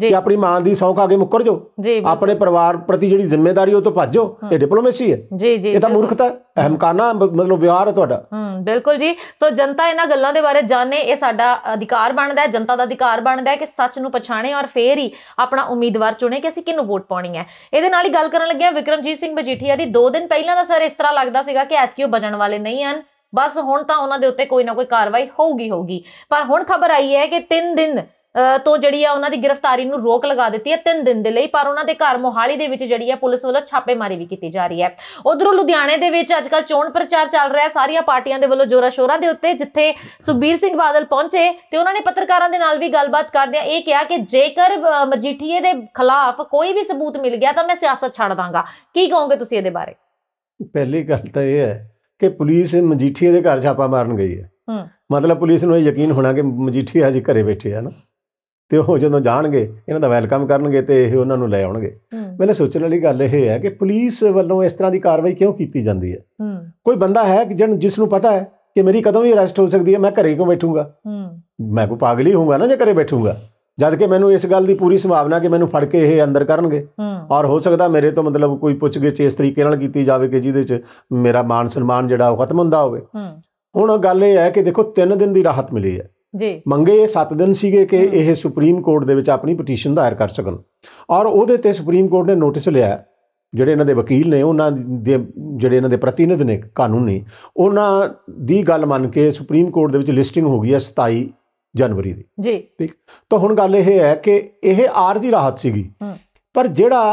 ਕਿ ਆਪਣੀ ਮਾਂ ਦੀ ਸੌਖ ਆ ਕੇ ਮੁੱਕਰ ਜਾਓ ਆਪਣੇ ਪਰਿਵਾਰ ਪ੍ਰਤੀ ਜਿਹੜੀ ਜ਼ਿੰਮੇਵਾਰੀ ਉਹ ਤੋਂ ਭੱਜੋ ਇਹ ਡਿਪਲੋਮੇਸੀ ਹੈ ਜੀ ਜੀ ਇਹ ਤਾਂ ਮੂਰਖਤਾ ਅਹਮਕਾਨਾ ਮਤਲਬ ਵਿਹਾਰ ਹੈ ਤੁਹਾਡਾ ਹੂੰ ਬਿਲਕੁਲ ਜੀ ਸੋ ਜਨਤਾ ਇਹਨਾਂ ਗੱਲਾਂ ਦੇ ਬਾਰੇ ਜਾਣੇ ਇਹ ਸਾਡਾ ਅਧਿਕਾਰ ਬਣਦਾ ਹੈ ਜਨਤਾ ਦਾ ਅਧਿਕਾਰ ਬਣਦਾ ਹੈ ਕਿ ਸੱਚ ਨੂੰ ਪਛਾਣੇ ਔਰ ਫੇਰ ਹੀ ਆਪਣਾ ਉਮੀਦਵਾਰ ਚੁਣੇ ਕਿ ਅਸੀਂ ਕਿਹਨੂੰ ਵੋਟ ਪਾਉਣੀ ਹੈ ਇਹਦੇ ਨਾਲ ਹੀ ਗੱਲ ਕਰਨ ਲੱਗੇ ਹਾਂ ਵਿਕਰਮਜੀਤ ਸਿੰਘ ਬਜੀਠੀਆ ਦੀ 2 ਦਿਨ ਪਹਿਲਾਂ ਦਾ ਸਰ ਇਸ ਤਰ੍ਹਾਂ ਲੱਗਦਾ ਸੀਗਾ ਕਿ ਐਤਕੀ ਉਹ ਬਜਣ ਵਾਲੇ ਨਹੀਂ ਹਨ ਬਸ ਹੁਣ ਤਾਂ ਉਹਨਾਂ ਦੇ ਉੱਤੇ ਕੋਈ ਨਾ ਕੋਈ ਕਾਰਵਾਈ ਹੋਊਗੀ ਹੋਊਗੀ ਪਰ ਹੁਣ ਖਬਰ ਆਈ ਹੈ ਕਿ 3 ਦਿਨ ਤੋਂ ਜਿਹੜੀ ਆ ਉਹਨਾਂ ਦੀ ਗ੍ਰਿਫਤਾਰੀ ਨੂੰ ਰੋਕ ਲਗਾ ਦਿੱਤੀ ਹੈ 3 ਦਿਨ ਦੇ ਲਈ ਪਰ ਉਹਨਾਂ ਦੇ ਘਰ ਮੋਹਾਲੀ ਦੇ ਵਿੱਚ ਜਿਹੜੀ ਹੈ ਪੁਲਿਸ ਵੱਲੋਂ ਛਾਪੇਮਾਰੀ ਵੀ ਕੀਤੀ ਜਾ ਰਹੀ ਹੈ ਉਧਰੋਂ ਲੁਧਿਆਣੇ ਦੇ ਵਿੱਚ ਅੱਜ ਕੱਲ ਚੋਣ ਪ੍ਰਚਾਰ ਚੱਲ ਰਿਹਾ ਸਾਰੀਆਂ ਪਾਰਟੀਆਂ ਦੇ ਵੱਲੋਂ ਜ਼ੋਰਾ ਸ਼ੋਰਾਂ ਦੇ ਉੱਤੇ ਜਿੱਥੇ ਸੁਬੀਰ ਸਿੰਘ ਬਾਦਲ ਪਹੁੰਚੇ ਤੇ ਉਹਨਾਂ ਨੇ ਪੱਤਰਕਾਰਾਂ ਦੇ ਨਾਲ ਵੀ ਗੱਲਬਾਤ ਕਰਦਿਆਂ ਇਹ ਕਿਹਾ ਕਿ ਜੇਕਰ ਮਜੀਠੀਏ ਦੇ ਖਿਲਾਫ ਕੋਈ ਵੀ ਸਬੂਤ ਮਿਲ ਗਿਆ ਤਾਂ ਮੈਂ ਸਿਆਸਤ ਛੱਡ ਦਾਂਗਾ ਕੀ ਕਹੋਗੇ ਤੁਸੀਂ ਇਹਦੇ ਬਾਰੇ ਪਹਿਲੀ ਗੱਲ ਤਾਂ ਇਹ ਹੈ ਕਿ ਪੁਲਿਸ ਮਜੀਠੀਏ ਦੇ ਘਰ ਛਾਪਾ ਮਾਰਨ ਗਈ ਹੈ ਮਤਲਬ ਪੁਲਿਸ ਨੂੰ ਇਹ ਯਕੀਨ ਹੋਣਾ ਕਿ ਮਜੀਠੀਆ ਜੀ ਘਰੇ ਬੈਠੇ ਆ ਨਾ ਤੇ ਉਹ ਜਦੋਂ ਜਾਣਗੇ ਇਹਨਾਂ ਦਾ ਵੈਲਕਮ ਕਰਨਗੇ ਤੇ ਇਹ ਉਹਨਾਂ ਨੂੰ ਲੈ ਆਉਣਗੇ ਮੈਨੂੰ ਸੋਚਣ ਵਾਲੀ ਗੱਲ ਇਹ ਹੈ ਕਿ ਪੁਲਿਸ ਵੱਲੋਂ ਇਸ ਤਰ੍ਹਾਂ ਦੀ ਕਾਰਵਾਈ ਕਿਉਂ ਕੀਤੀ ਜਾਂਦੀ ਹੈ ਕੋਈ ਬੰਦਾ ਹੈ ਕਿ ਜਿਹਨੂੰ ਜਿਸ ਨੂੰ ਪਤਾ ਹੈ ਕਿ ਮੇਰੀ ਕਦੋਂ ਵੀ ਅਰੈਸਟ ਹੋ ਸਕਦੀ ਹੈ ਮੈਂ ਘਰੇ ਕਿਉਂ ਬੈਠੂੰਗਾ ਮੈਂ ਕੋ ਪਾਗਲ ਹੀ ਹੋਊਗਾ ਨਾ ਜੇ ਘਰੇ ਬੈਠੂੰਗਾ ਜਦ ਕਿ ਮੈਨੂੰ ਇਸ ਗੱਲ ਦੀ ਪੂਰੀ ਸੰਭਾਵਨਾ ਕਿ ਮੈਨੂੰ ਫੜ ਕੇ ਇਹ ਅੰਦਰ ਕਰਨਗੇ ਔਰ ਹੋ ਸਕਦਾ ਮੇਰੇ ਤੋਂ ਮਤਲਬ ਕੋਈ ਪੁੱਛਗਿੱਛ ਇਸ ਤਰੀਕੇ ਨਾਲ ਕੀਤੀ ਜਾਵੇ ਕਿ ਜਿਹਦੇ 'ਚ ਮੇਰਾ ਮਾਨ ਸਨਮਾਨ ਜਿਹੜਾ ਉਹ ਖਤਮ ਹੁੰਦਾ ਹੋਵੇ ਹੁਣ ਗੱਲ ਇਹ ਹੈ ਕਿ ਦੇਖੋ 3 ਦਿਨ ਦੀ ਰਾਹਤ ਮਿਲੀ ਹੈ ਜੀ ਮੰਗੇ ਇਹ 7 ਦਿਨ ਸੀਗੇ ਕਿ ਇਹ ਸੁਪਰੀਮ ਕੋਰਟ ਦੇ ਵਿੱਚ ਆਪਣੀ ਪਟੀਸ਼ਨ ਦਾਇਰ ਕਰ ਸਕਣ ਔਰ ਉਹਦੇ ਤੇ ਸੁਪਰੀਮ ਕੋਰਟ ਨੇ ਨੋਟਿਸ ਲਿਆ ਜਿਹੜੇ ਇਹਨਾਂ ਦੇ ਵਕੀਲ ਨੇ ਉਹਨਾਂ ਦੇ ਜਿਹੜੇ ਇਹਨਾਂ ਦੇ ਪ੍ਰਤੀਨਿਧ ਨੇ ਕਾਨੂੰਨੀ ਉਹਨਾਂ ਦੀ ਗੱਲ ਮੰਨ ਕੇ ਸੁਪਰੀਮ ਕੋਰਟ ਦੇ ਵਿੱਚ ਲਿਸਟਿੰਗ ਹੋ ਗਈ ਹੈ 27 ਜਨਵਰੀ ਦੀ ਜੀ ਠੀਕ ਤਾਂ ਹੁਣ ਗੱਲ ਇਹ ਹੈ ਕਿ ਇਹ ਆਰਜ਼ੀ ਰਾਹਤ ਸੀਗੀ ਪਰ ਜਿਹੜਾ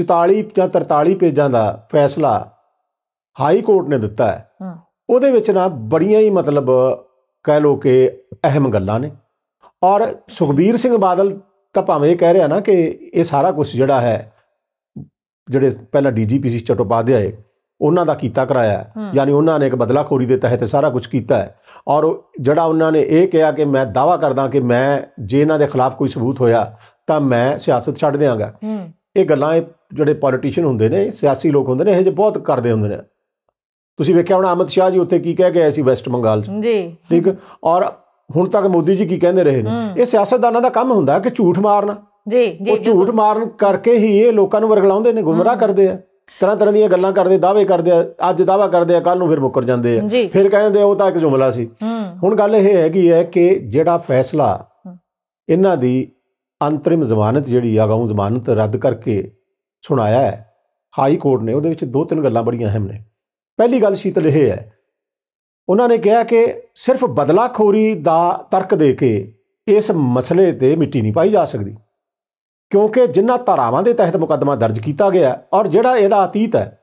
44 ਜਾਂ 43 ਪੇਜਾਂ ਦਾ ਫੈਸਲਾ ਹਾਈ ਕੋਰਟ ਨੇ ਦਿੱਤਾ ਹੈ ਉਹਦੇ ਵਿੱਚ ਨਾ ਬੜੀਆਂ ਹੀ ਮਤਲਬ ਕਹਿ ਲੋ ਕਿ ਅਹਿਮ ਗੱਲਾਂ ਨੇ ਔਰ ਸੁਖਬੀਰ ਸਿੰਘ ਬਾਦਲ ਤਾਂ ਭਾਵੇਂ ਇਹ ਕਹਿ ਰਿਹਾ ਨਾ ਕਿ ਇਹ ਸਾਰਾ ਕੁਝ ਜਿਹੜਾ ਹੈ ਜਿਹੜੇ ਪਹਿਲਾਂ ਡੀਜੀਪੀ ਸੀ ਚਟੋਪਾਧਿਆਏ ਉਹਨਾਂ ਦਾ ਕੀਤਾ ਕਰਾਇਆ ਯਾਨੀ ਉਹਨਾਂ ਨੇ ਇੱਕ ਬਦਲਾਖੋਰੀ ਦੇ ਤਹਿਤ ਸਾਰਾ ਕੁਝ ਕੀਤਾ ਹੈ ਔਰ ਜਿਹੜਾ ਉਹਨਾਂ ਨੇ ਇਹ ਕਿਹਾ ਕਿ ਮੈਂ ਦਾਵਾ ਕਰਦਾ ਕਿ ਮੈਂ ਜੇ ਇਹਨਾਂ ਦੇ ਖਿਲਾਫ ਕੋਈ ਸਬੂਤ ਹੋਇਆ ਤਾਂ ਮੈਂ ਸਿਆਸਤ ਛੱਡ ਦੇਵਾਂਗਾ ਇਹ ਗੱਲਾਂ ਇਹ ਜਿਹੜੇ ਪੋਲੀਟੀਸ਼ੀਅਨ ਹੁੰਦੇ ਨੇ ਸਿਆਸੀ ਲੋਕ ਹੁੰਦੇ ਨੇ ਇਹ ਜੇ ਬਹੁਤ ਕਰਦੇ ਹੁੰਦੇ ਨੇ ਤੁਸੀਂ ਵੇਖਿਆ ਹੁਣ ਅਮਿਤ ਸ਼ਾਹ ਜੀ ਉੱਥੇ ਕੀ ਕਹਿ ਗਏ ਸੀ ਵੈਸਟ ਬੰਗਾਲ 'ਚ ਜੀ ਠੀਕ ਔਰ ਹੁਣ ਤੱਕ ਮੋਦੀ ਜੀ ਕੀ ਕਹਿੰਦੇ ਰਹੇ ਨੇ ਇਹ ਸਿਆਸਤਦਾਨਾਂ ਦਾ ਕੰਮ ਹੁੰਦਾ ਕਿ ਝੂਠ ਮਾਰਨਾ ਜੀ ਜੀ ਉਹ ਝੂਠ ਮਾਰਨ ਕਰਕੇ ਹੀ ਇਹ ਲੋਕਾਂ ਨੂੰ ਵਰਗਲਾਉਂਦੇ ਨੇ ਗੁੰਮਰਾਹ ਕਰਦੇ ਆ ਤਰ੍ਹਾਂ ਤਰ੍ਹਾਂ ਦੀਆਂ ਗੱਲਾਂ ਕਰਦੇ ਦਾਅਵੇ ਕਰਦੇ ਆ ਅੱਜ ਦਾਅਵਾ ਕਰਦੇ ਆ ਕੱਲ ਨੂੰ ਫਿਰ ਮੁੱਕਰ ਜਾਂਦੇ ਆ ਫਿਰ ਕਹਿੰਦੇ ਉਹ ਤਾਂ ਇੱਕ ਜੁਮਲਾ ਸੀ ਹੁਣ ਗੱਲ ਇਹ ਹੈਗੀ ਹੈ ਕਿ ਜਿਹੜਾ ਫੈਸਲਾ ਇਹਨਾਂ ਦੀ ਅੰਤਰਿਮ ਜ਼ਮਾਨਤ ਜਿਹੜੀ ਆ ਗਾਉਂ ਜ਼ਮਾਨਤ ਰੱਦ ਕਰਕੇ ਸੁਣਾਇਆ ਹੈ ਹਾਈ ਕੋਰਟ ਨੇ ਉਹਦੇ ਵਿੱਚ ਦੋ ਤਿੰਨ ਗੱਲਾਂ ਬੜੀਆਂ ਅਹਿਮ ਨੇ ਪਹਿਲੀ ਗੱਲ ਸ਼ੀਤਲ ਇਹ ਹੈ ਉਹਨਾਂ ਨੇ ਕਿਹਾ ਕਿ ਸਿਰਫ ਬਦਲਾਖੋਰੀ ਦਾ ਤਰਕ ਦੇ ਕੇ ਇਸ ਮਸਲੇ ਤੇ ਮਿੱਟੀ ਨਹੀਂ ਪਾਈ ਜਾ ਸਕਦੀ ਕਿਉਂਕਿ ਜਿਨ੍ਹਾਂ ਧਾਰਾਵਾਂ ਦੇ ਤਹਿਤ ਮੁਕੱਦਮਾ ਦਰਜ ਕੀਤਾ ਗਿਆ ਔਰ ਜਿਹੜਾ ਇਹਦਾ ਅਤੀਤ ਹੈ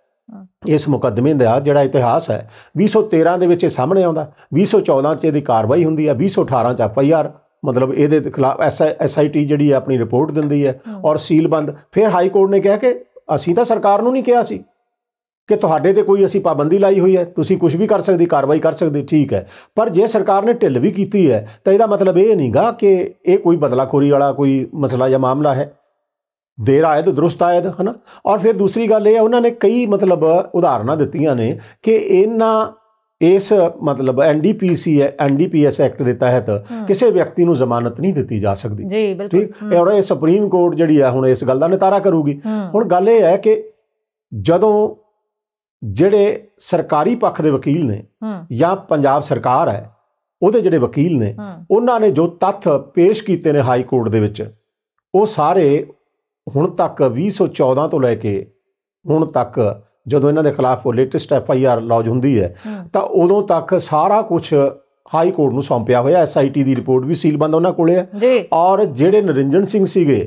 ਇਸ ਮੁਕੱਦਮੇ ਦਾ ਜਿਹੜਾ ਇਤਿਹਾਸ ਹੈ 213 ਦੇ ਵਿੱਚ ਇਹ ਸਾਹਮਣੇ ਆਉਂਦਾ 214 ਚ ਇਹਦੀ ਕਾਰਵਾਈ ਹੁੰਦੀ ਹੈ 218 ਚ ਐਫਆਈਆਰ ਮਤਲਬ ਇਹਦੇ ਖਿਲਾਫ ਐਸਆਈਟੀ ਜਿਹੜੀ ਹੈ ਆਪਣੀ ਰਿਪੋਰਟ ਦਿੰਦੀ ਹੈ ਔਰ ਸੀਲਬੰਦ ਫਿਰ ਹਾਈ ਕੋਰਟ ਨੇ ਕਿਹਾ ਕਿ ਅਸੀਂ ਤਾਂ ਸਰਕਾਰ ਨੂੰ ਨਹੀਂ ਕਿਹਾ ਸੀ ਕਿ ਤੁਹਾਡੇ ਤੇ ਕੋਈ ਅਸੀਂ ਪਾਬੰਦੀ ਲਾਈ ਹੋਈ ਹੈ ਤੁਸੀਂ ਕੁਝ ਵੀ ਕਰ ਸਕਦੇ ਕਾਰਵਾਈ ਕਰ ਸਕਦੇ ਠੀਕ ਹੈ ਪਰ ਜੇ ਸਰਕਾਰ ਨੇ ਢਿੱਲ ਵੀ ਕੀਤੀ ਹੈ ਤਾਂ ਇਹਦਾ ਮਤਲਬ ਇਹ ਨਹੀਂਗਾ ਕਿ ਇਹ ਕੋਈ ਬਦਲਾਖੋਰੀ ਵਾਲਾ ਕੋਈ ਮਸਲਾ ਜਾਂ ਮਾਮਲਾ ਹੈ ਦੇਰ ਆਏ ਤਾਂ ਦਰੁਸਤ ਆਏ ਤਾਂ ਹਨਾ ਔਰ ਫਿਰ ਦੂਸਰੀ ਗੱਲ ਇਹ ਹੈ ਉਹਨਾਂ ਨੇ ਕਈ ਮਤਲਬ ਉਦਾਹਰਨਾਂ ਦਿੱਤੀਆਂ ਨੇ ਕਿ ਇਹਨਾਂ ਇਸ ਮਤਲਬ ਐਨਡੀਪੀਸੀ ਹੈ ਐਨਡੀਪੀਐਸ ਐਕਟ ਦੇ ਤਹਿਤ ਕਿਸੇ ਵਿਅਕਤੀ ਨੂੰ ਜ਼ਮਾਨਤ ਨਹੀਂ ਦਿੱਤੀ ਜਾ ਸਕਦੀ ਜੀ ਬਿਲਕੁਲ ਠੀਕ ਔਰ ਇਹ ਸੁਪਰੀਮ ਕੋਰਟ ਜਿਹੜੀ ਹੈ ਹੁਣ ਇਸ ਗੱਲ ਦਾ ਨਿਤਾਰਾ ਕਰੂਗੀ ਹੁਣ ਗੱਲ ਇਹ ਹੈ ਕਿ ਜਦੋਂ ਜਿਹੜੇ ਸਰਕਾਰੀ ਪੱਖ ਦੇ ਵਕੀਲ ਨੇ ਜਾਂ ਪੰਜਾਬ ਸਰਕਾਰ ਹੈ ਉਹਦੇ ਜਿਹੜੇ ਵਕੀਲ ਨੇ ਉਹਨਾਂ ਨੇ ਜੋ ਤੱਥ ਪੇਸ਼ ਕੀਤੇ ਨੇ ਹਾਈ ਕੋਰਟ ਦੇ ਵਿੱਚ ਉਹ ਸਾਰੇ ਹੁਣ ਤੱਕ 2014 ਤੋਂ ਲੈ ਕੇ ਹੁਣ ਤੱਕ ਜਦੋਂ ਇਹਨਾਂ ਦੇ ਖਿਲਾਫ ਉਹ latest F I R lodge ਹੁੰਦੀ ਹੈ ਤਾਂ ਉਦੋਂ ਤੱਕ ਸਾਰਾ ਕੁਝ ਹਾਈ ਕੋਰਟ ਨੂੰ ਸੌਂਪਿਆ ਹੋਇਆ ਐਸ ਆਈ ਟੀ ਦੀ ਰਿਪੋਰਟ ਵੀ ਸੀਲਬੰਦ ਉਹਨਾਂ ਕੋਲੇ ਹੈ ਔਰ ਜਿਹੜੇ ਨਰਿੰਜਨ ਸਿੰਘ ਸੀਗੇ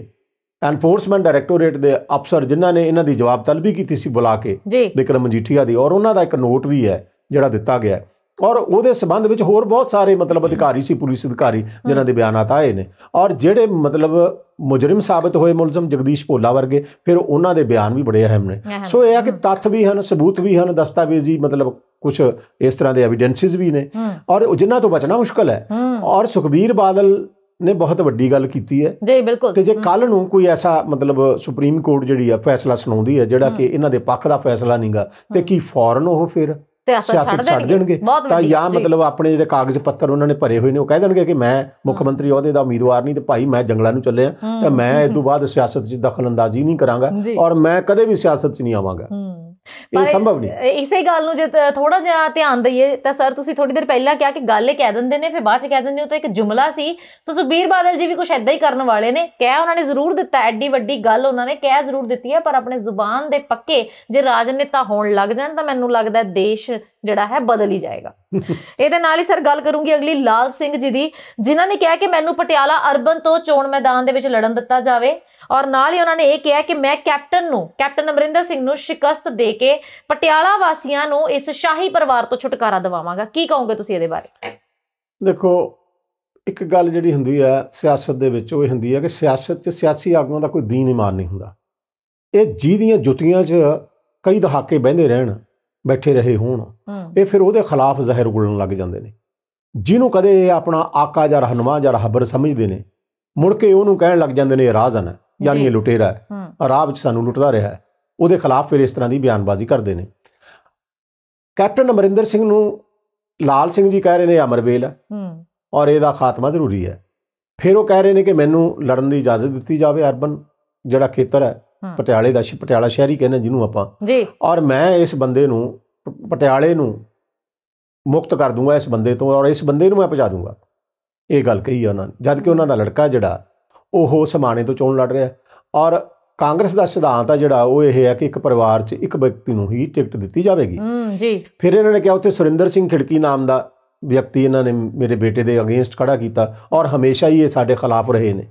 ਐਨਫੋਰਸਮੈਂਟ ਡਾਇਰੈਕਟੋਰੇਟ ਦੇ ਅਫਸਰ ਜਿਨ੍ਹਾਂ ਨੇ ਇਹਨਾਂ ਦੀ ਜਵਾਬ ਤਲਬੀ ਕੀਤੀ ਸੀ ਬੁਲਾ ਕੇ ਵਿਕਰਮ ਮਜੀਠੀਆ ਦੀ ਔਰ ਉਹਨਾਂ ਦਾ ਇੱਕ ਨੋਟ ਵੀ ਹੈ ਜਿਹੜਾ ਦਿੱਤਾ ਗਿਆ ਔਰ ਉਹਦੇ ਸਬੰਧ ਵਿੱਚ ਹੋਰ ਬਹੁਤ ਸਾਰੇ ਮਤਲਬ ਅਧਿਕਾਰੀ ਸੀ ਪੁਲਿਸ ਅਧਿਕਾਰੀ ਜਿਨ੍ਹਾਂ ਦੇ ਬਿਆਨਾਤ ਆਏ ਨੇ ਔਰ ਜਿਹੜੇ ਮਤਲਬ ਮੁਜਰਮ ਸਾਬਤ ਹੋਏ ਮੁਲਜ਼ਮ ਜਗਦੀਸ਼ ਭੋਲਾ ਵਰਗੇ ਫਿਰ ਉਹਨਾਂ ਦੇ ਬਿਆਨ ਵੀ ਬੜੇ ਅਹਿਮ ਨੇ ਸੋ ਇਹ ਆ ਕਿ ਤੱਥ ਵੀ ਹਨ ਸਬੂਤ ਵੀ ਹਨ ਦਸਤਾਵੇਜ਼ੀ ਮਤਲਬ ਕੁਝ ਇਸ ਤਰ੍ਹਾਂ ਦੇ ਐਵੀਡੈਂਸਿਸ ਵੀ ਨੇ ਔਰ ਜਿਨ੍ਹਾਂ ਤੋਂ ਬਚਣਾ ਮੁਸ਼ਕਲ ਹੈ ਔਰ ਸੁਖਬੀਰ ਬਾਦਲ ਨੇ ਬਹੁਤ ਵੱਡੀ ਗੱਲ ਕੀਤੀ ਹੈ ਜੀ ਬਿਲਕੁਲ ਤੇ ਜੇ ਕੱਲ ਨੂੰ ਕੋਈ ਐਸਾ ਮਤਲਬ ਸੁਪਰੀਮ ਕੋਰਟ ਜਿਹੜੀ ਆ ਫੈਸਲਾ ਸੁਣਾਉਂਦੀ ਹੈ ਜਿਹੜਾ ਕਿ ਇਹਨਾਂ ਦੇ ਪੱਖ ਦਾ ਫੈਸਲਾ ਨਹੀਂਗਾ ਤੇ ਕੀ ਫੌਰਨ ਉਹ ਫਿਰ ਸਿਆਸਤ ਛੱਡ ਦੇਣਗੇ ਤਾਂ ਜਾਂ ਮਤਲਬ ਆਪਣੇ ਜਿਹੜੇ ਕਾਗਜ਼ ਪੱਤਰ ਉਹਨਾਂ ਨੇ ਭਰੇ ਹੋਏ ਨੇ ਉਹ ਕਹਿ ਦੇਣਗੇ ਕਿ ਮੈਂ ਮੁੱਖ ਮੰਤਰੀ ਅਹੁਦੇ ਦਾ ਉਮੀਦਵਾਰ ਨਹੀਂ ਤੇ ਭਾਈ ਮੈਂ ਜੰਗਲਾਂ ਨੂੰ ਚੱਲੇ ਆ ਤੇ ਮੈਂ ਇਸ ਤੋਂ ਬਾਅਦ ਸਿਆਸਤ 'ਚ ਦਖਲ ਅੰਦਾਜ਼ੀ ਨਹੀਂ ਕਰਾਂਗਾ ਔਰ ਮੈਂ ਕਦੇ ਵੀ ਸਿਆਸਤ 'ਚ ਨਹੀਂ ਆਵਾਂਗਾ ਇਹ ਸੰਭਵ ਨਹੀਂ ਇਸੇ ਗੱਲ ਨੂੰ ਜੇ ਥੋੜਾ ਜਿਹਾ ਧਿਆਨ ਦਈਏ ਤਾਂ ਸਰ ਤੁਸੀਂ ਥੋੜੀ ਦੇਰ ਪਹਿਲਾਂ ਕਿਹਾ ਕਿ ਗੱਲ ਇਹ ਕਹਿ ਦਿੰਦੇ ਨੇ ਫਿਰ ਬਾਅਦ ਚ ਕਹਿ ਦਿੰਦੇ ਹੋ ਤਾਂ ਇੱਕ ਜੁਮਲਾ ਸੀ ਤਾਂ ਸੁਬੀਰ ਬਾਦਲ ਜੀ ਵੀ ਕੁਝ ਐਦਾਂ ਹੀ ਕਰਨ ਵਾਲੇ ਨੇ ਕਹਿ ਉਹਨਾਂ ਨੇ ਜ਼ਰੂਰ ਦਿੱਤਾ ਐਡੀ ਵੱਡੀ ਗੱਲ ਉਹਨਾਂ ਨੇ ਕਹਿ ਜ਼ਰੂਰ ਦਿੱਤੀ ਹੈ ਪਰ ਆਪਣੇ ਜ਼ੁਬਾਨ ਦੇ ਪੱਕੇ ਜੇ ਰਾਜਨੇਤਾ ਹੋਣ ਲੱਗ ਜਾਣ ਤਾਂ ਮੈਨੂੰ ਲੱਗਦਾ ਦੇਸ਼ ਜਿਹੜਾ ਹੈ ਬਦਲ ਹੀ ਜਾਏਗਾ ਇਹਦੇ ਨਾਲ ਹੀ ਸਰ ਗੱਲ ਕਰੂੰਗੀ ਅਗਲੀ ਲਾਲ ਸਿੰਘ ਜੀ ਦੀ ਜਿਨ੍ਹਾਂ ਨੇ ਕਿਹਾ ਕਿ ਮੈਨੂੰ ਪਟਿਆਲਾ ਅਰਬਨ ਤੋਂ ਚੋਣ ਮੈਦਾਨ ਦੇ ਵਿੱਚ ਲੜਨ ਦਿੱਤਾ ਜਾਵੇ ਔਰ ਨਾਲ ਹੀ ਉਹਨਾਂ ਨੇ ਇਹ ਕਿਹਾ ਕਿ ਮੈਂ ਕੈਪਟਨ ਨੂੰ ਕੈਪਟਨ ਅਮਰਿੰਦਰ ਸਿੰਘ ਨੂੰ ਸ਼ਿਕਸਤ ਦੇ ਕੇ ਪਟਿਆਲਾ ਵਾਸੀਆਂ ਨੂੰ ਇਸ ਸ਼ਾਹੀ ਪਰਿਵਾਰ ਤੋਂ ਛੁਟਕਾਰਾ ਦਿਵਾਵਾਂਗਾ ਕੀ ਕਹੋਗੇ ਤੁਸੀਂ ਇਹਦੇ ਬਾਰੇ ਦੇਖੋ ਇੱਕ ਗੱਲ ਜਿਹੜੀ ਹੁੰਦੀ ਹੈ ਸਿਆਸਤ ਦੇ ਵਿੱਚ ਉਹ ਹੁੰਦੀ ਹੈ ਕਿ ਸਿਆਸਤ 'ਚ ਸਿਆਸੀ ਆਗੂਆਂ ਦਾ ਕੋਈ ਦੀਨ ਇਮਾਨ ਨਹੀਂ ਹੁੰਦਾ ਇਹ ਜਿਹਦੀਆਂ ਜੁੱਤੀਆਂ 'ਚ ਕਈ ਦਹਾਕੇ ਬਹਿੰਦੇ ਰਹਿਣ ਬੈਠੇ ਰਹੇ ਹੋਣ ਇਹ ਫਿਰ ਉਹਦੇ ਖਿਲਾਫ ਜ਼ਹਿਰ ਉਗਲਣ ਲੱਗ ਜਾਂਦੇ ਨੇ ਜਿਹਨੂੰ ਕਦੇ ਆਪਣਾ ਆਕਾ ਜਾਂ ਰਹਿਨਮਾ ਜਾਂ ਰਹਿਬਰ ਸਮਝਦੇ ਨੇ ਮੁੜ ਕੇ ਉਹਨੂੰ ਕਹਿਣ ਲੱਗ ਜਾਂਦੇ ਨੇ ਇਹ ਰਾਜ਼ਨ ਹੈ ਯਾਨੀ ਇਹ ਲੁਟੇਰਾ ਹੈ ਰਾਹ ਵਿੱਚ ਸਾਨੂੰ ਲੁੱਟਦਾ ਰਿਹਾ ਹੈ ਉਹਦੇ ਖਿਲਾਫ ਫਿਰ ਇਸ ਤਰ੍ਹਾਂ ਦੀ ਬਿਆਨਬਾਜ਼ੀ ਕਰਦੇ ਨੇ ਕੈਪਟਨ ਅਮਰਿੰਦਰ ਸਿੰਘ ਨੂੰ ਲਾਲ ਸਿੰਘ ਜੀ ਕਹਿ ਰਹੇ ਨੇ ਅਮਰਵੇਲ ਹੈ ਔਰ ਇਹਦਾ ਖਾਤਮਾ ਜ਼ਰੂਰੀ ਹੈ ਫਿਰ ਉਹ ਕਹਿ ਰਹੇ ਨੇ ਕਿ ਮੈਨੂੰ ਲੜਨ ਦੀ ਇਜਾਜ਼ਤ ਦਿੱਤੀ ਜਾਵੇ ਅਰਬਨ ਜਿਹੜਾ ਖੇਤਰ ਹੈ ਪਟਿਆਲੇ ਦਾ ਪਟਿਆਲਾ ਸ਼ਹਿਰੀ ਕਹਿੰਦੇ ਜਿਹਨੂੰ ਆਪਾਂ ਜੀ ਔਰ ਮੈਂ ਇਸ ਬੰਦੇ ਨੂੰ ਪਟਿਆਲੇ ਨੂੰ ਮੁਕਤ ਕਰ ਦੂੰਗਾ ਇਸ ਬੰਦੇ ਤੋਂ ਔਰ ਇਸ ਬੰਦੇ ਨੂੰ ਮੈਂ ਪਹੁੰਚਾ ਦੂੰਗਾ ਇਹ ਗੱਲ ਕਹੀ ਉਹਨਾਂ ਨੇ ਜਦ ਕਿ ਉਹਨਾਂ ਦਾ ਲੜਕਾ ਜਿਹੜਾ ਉਹ ਸਮਾਣੇ ਤੋਂ ਚੋਣ ਲੜ ਰਿਹਾ ਔਰ ਕਾਂਗਰਸ ਦਾ ਸਿਧਾਂਤ ਆ ਜਿਹੜਾ ਉਹ ਇਹ ਹੈ ਕਿ ਇੱਕ ਪਰਿਵਾਰ 'ਚ ਇੱਕ ਵਿਅਕਤੀ ਨੂੰ ਹੀ ਟਿਕਟ ਦਿੱਤੀ ਜਾਵੇਗੀ ਜੀ ਫਿਰ ਇਹਨਾਂ ਨੇ ਕਿਹਾ ਉੱਥੇ ਸੁਰਿੰਦਰ ਸਿੰਘ ਖਿੜਕੀ ਨਾਮ ਦਾ ਵਿਅਕਤੀ ਇਹਨਾਂ ਨੇ ਮੇਰੇ ਬੇਟੇ ਦੇ ਅਗੇਂਸਟ ਖੜਾ ਕੀਤਾ ਔਰ ਹਮੇਸ਼ਾ ਹੀ ਇਹ ਸਾਡੇ ਖਿਲਾਫ ਰਹੇ ਨੇ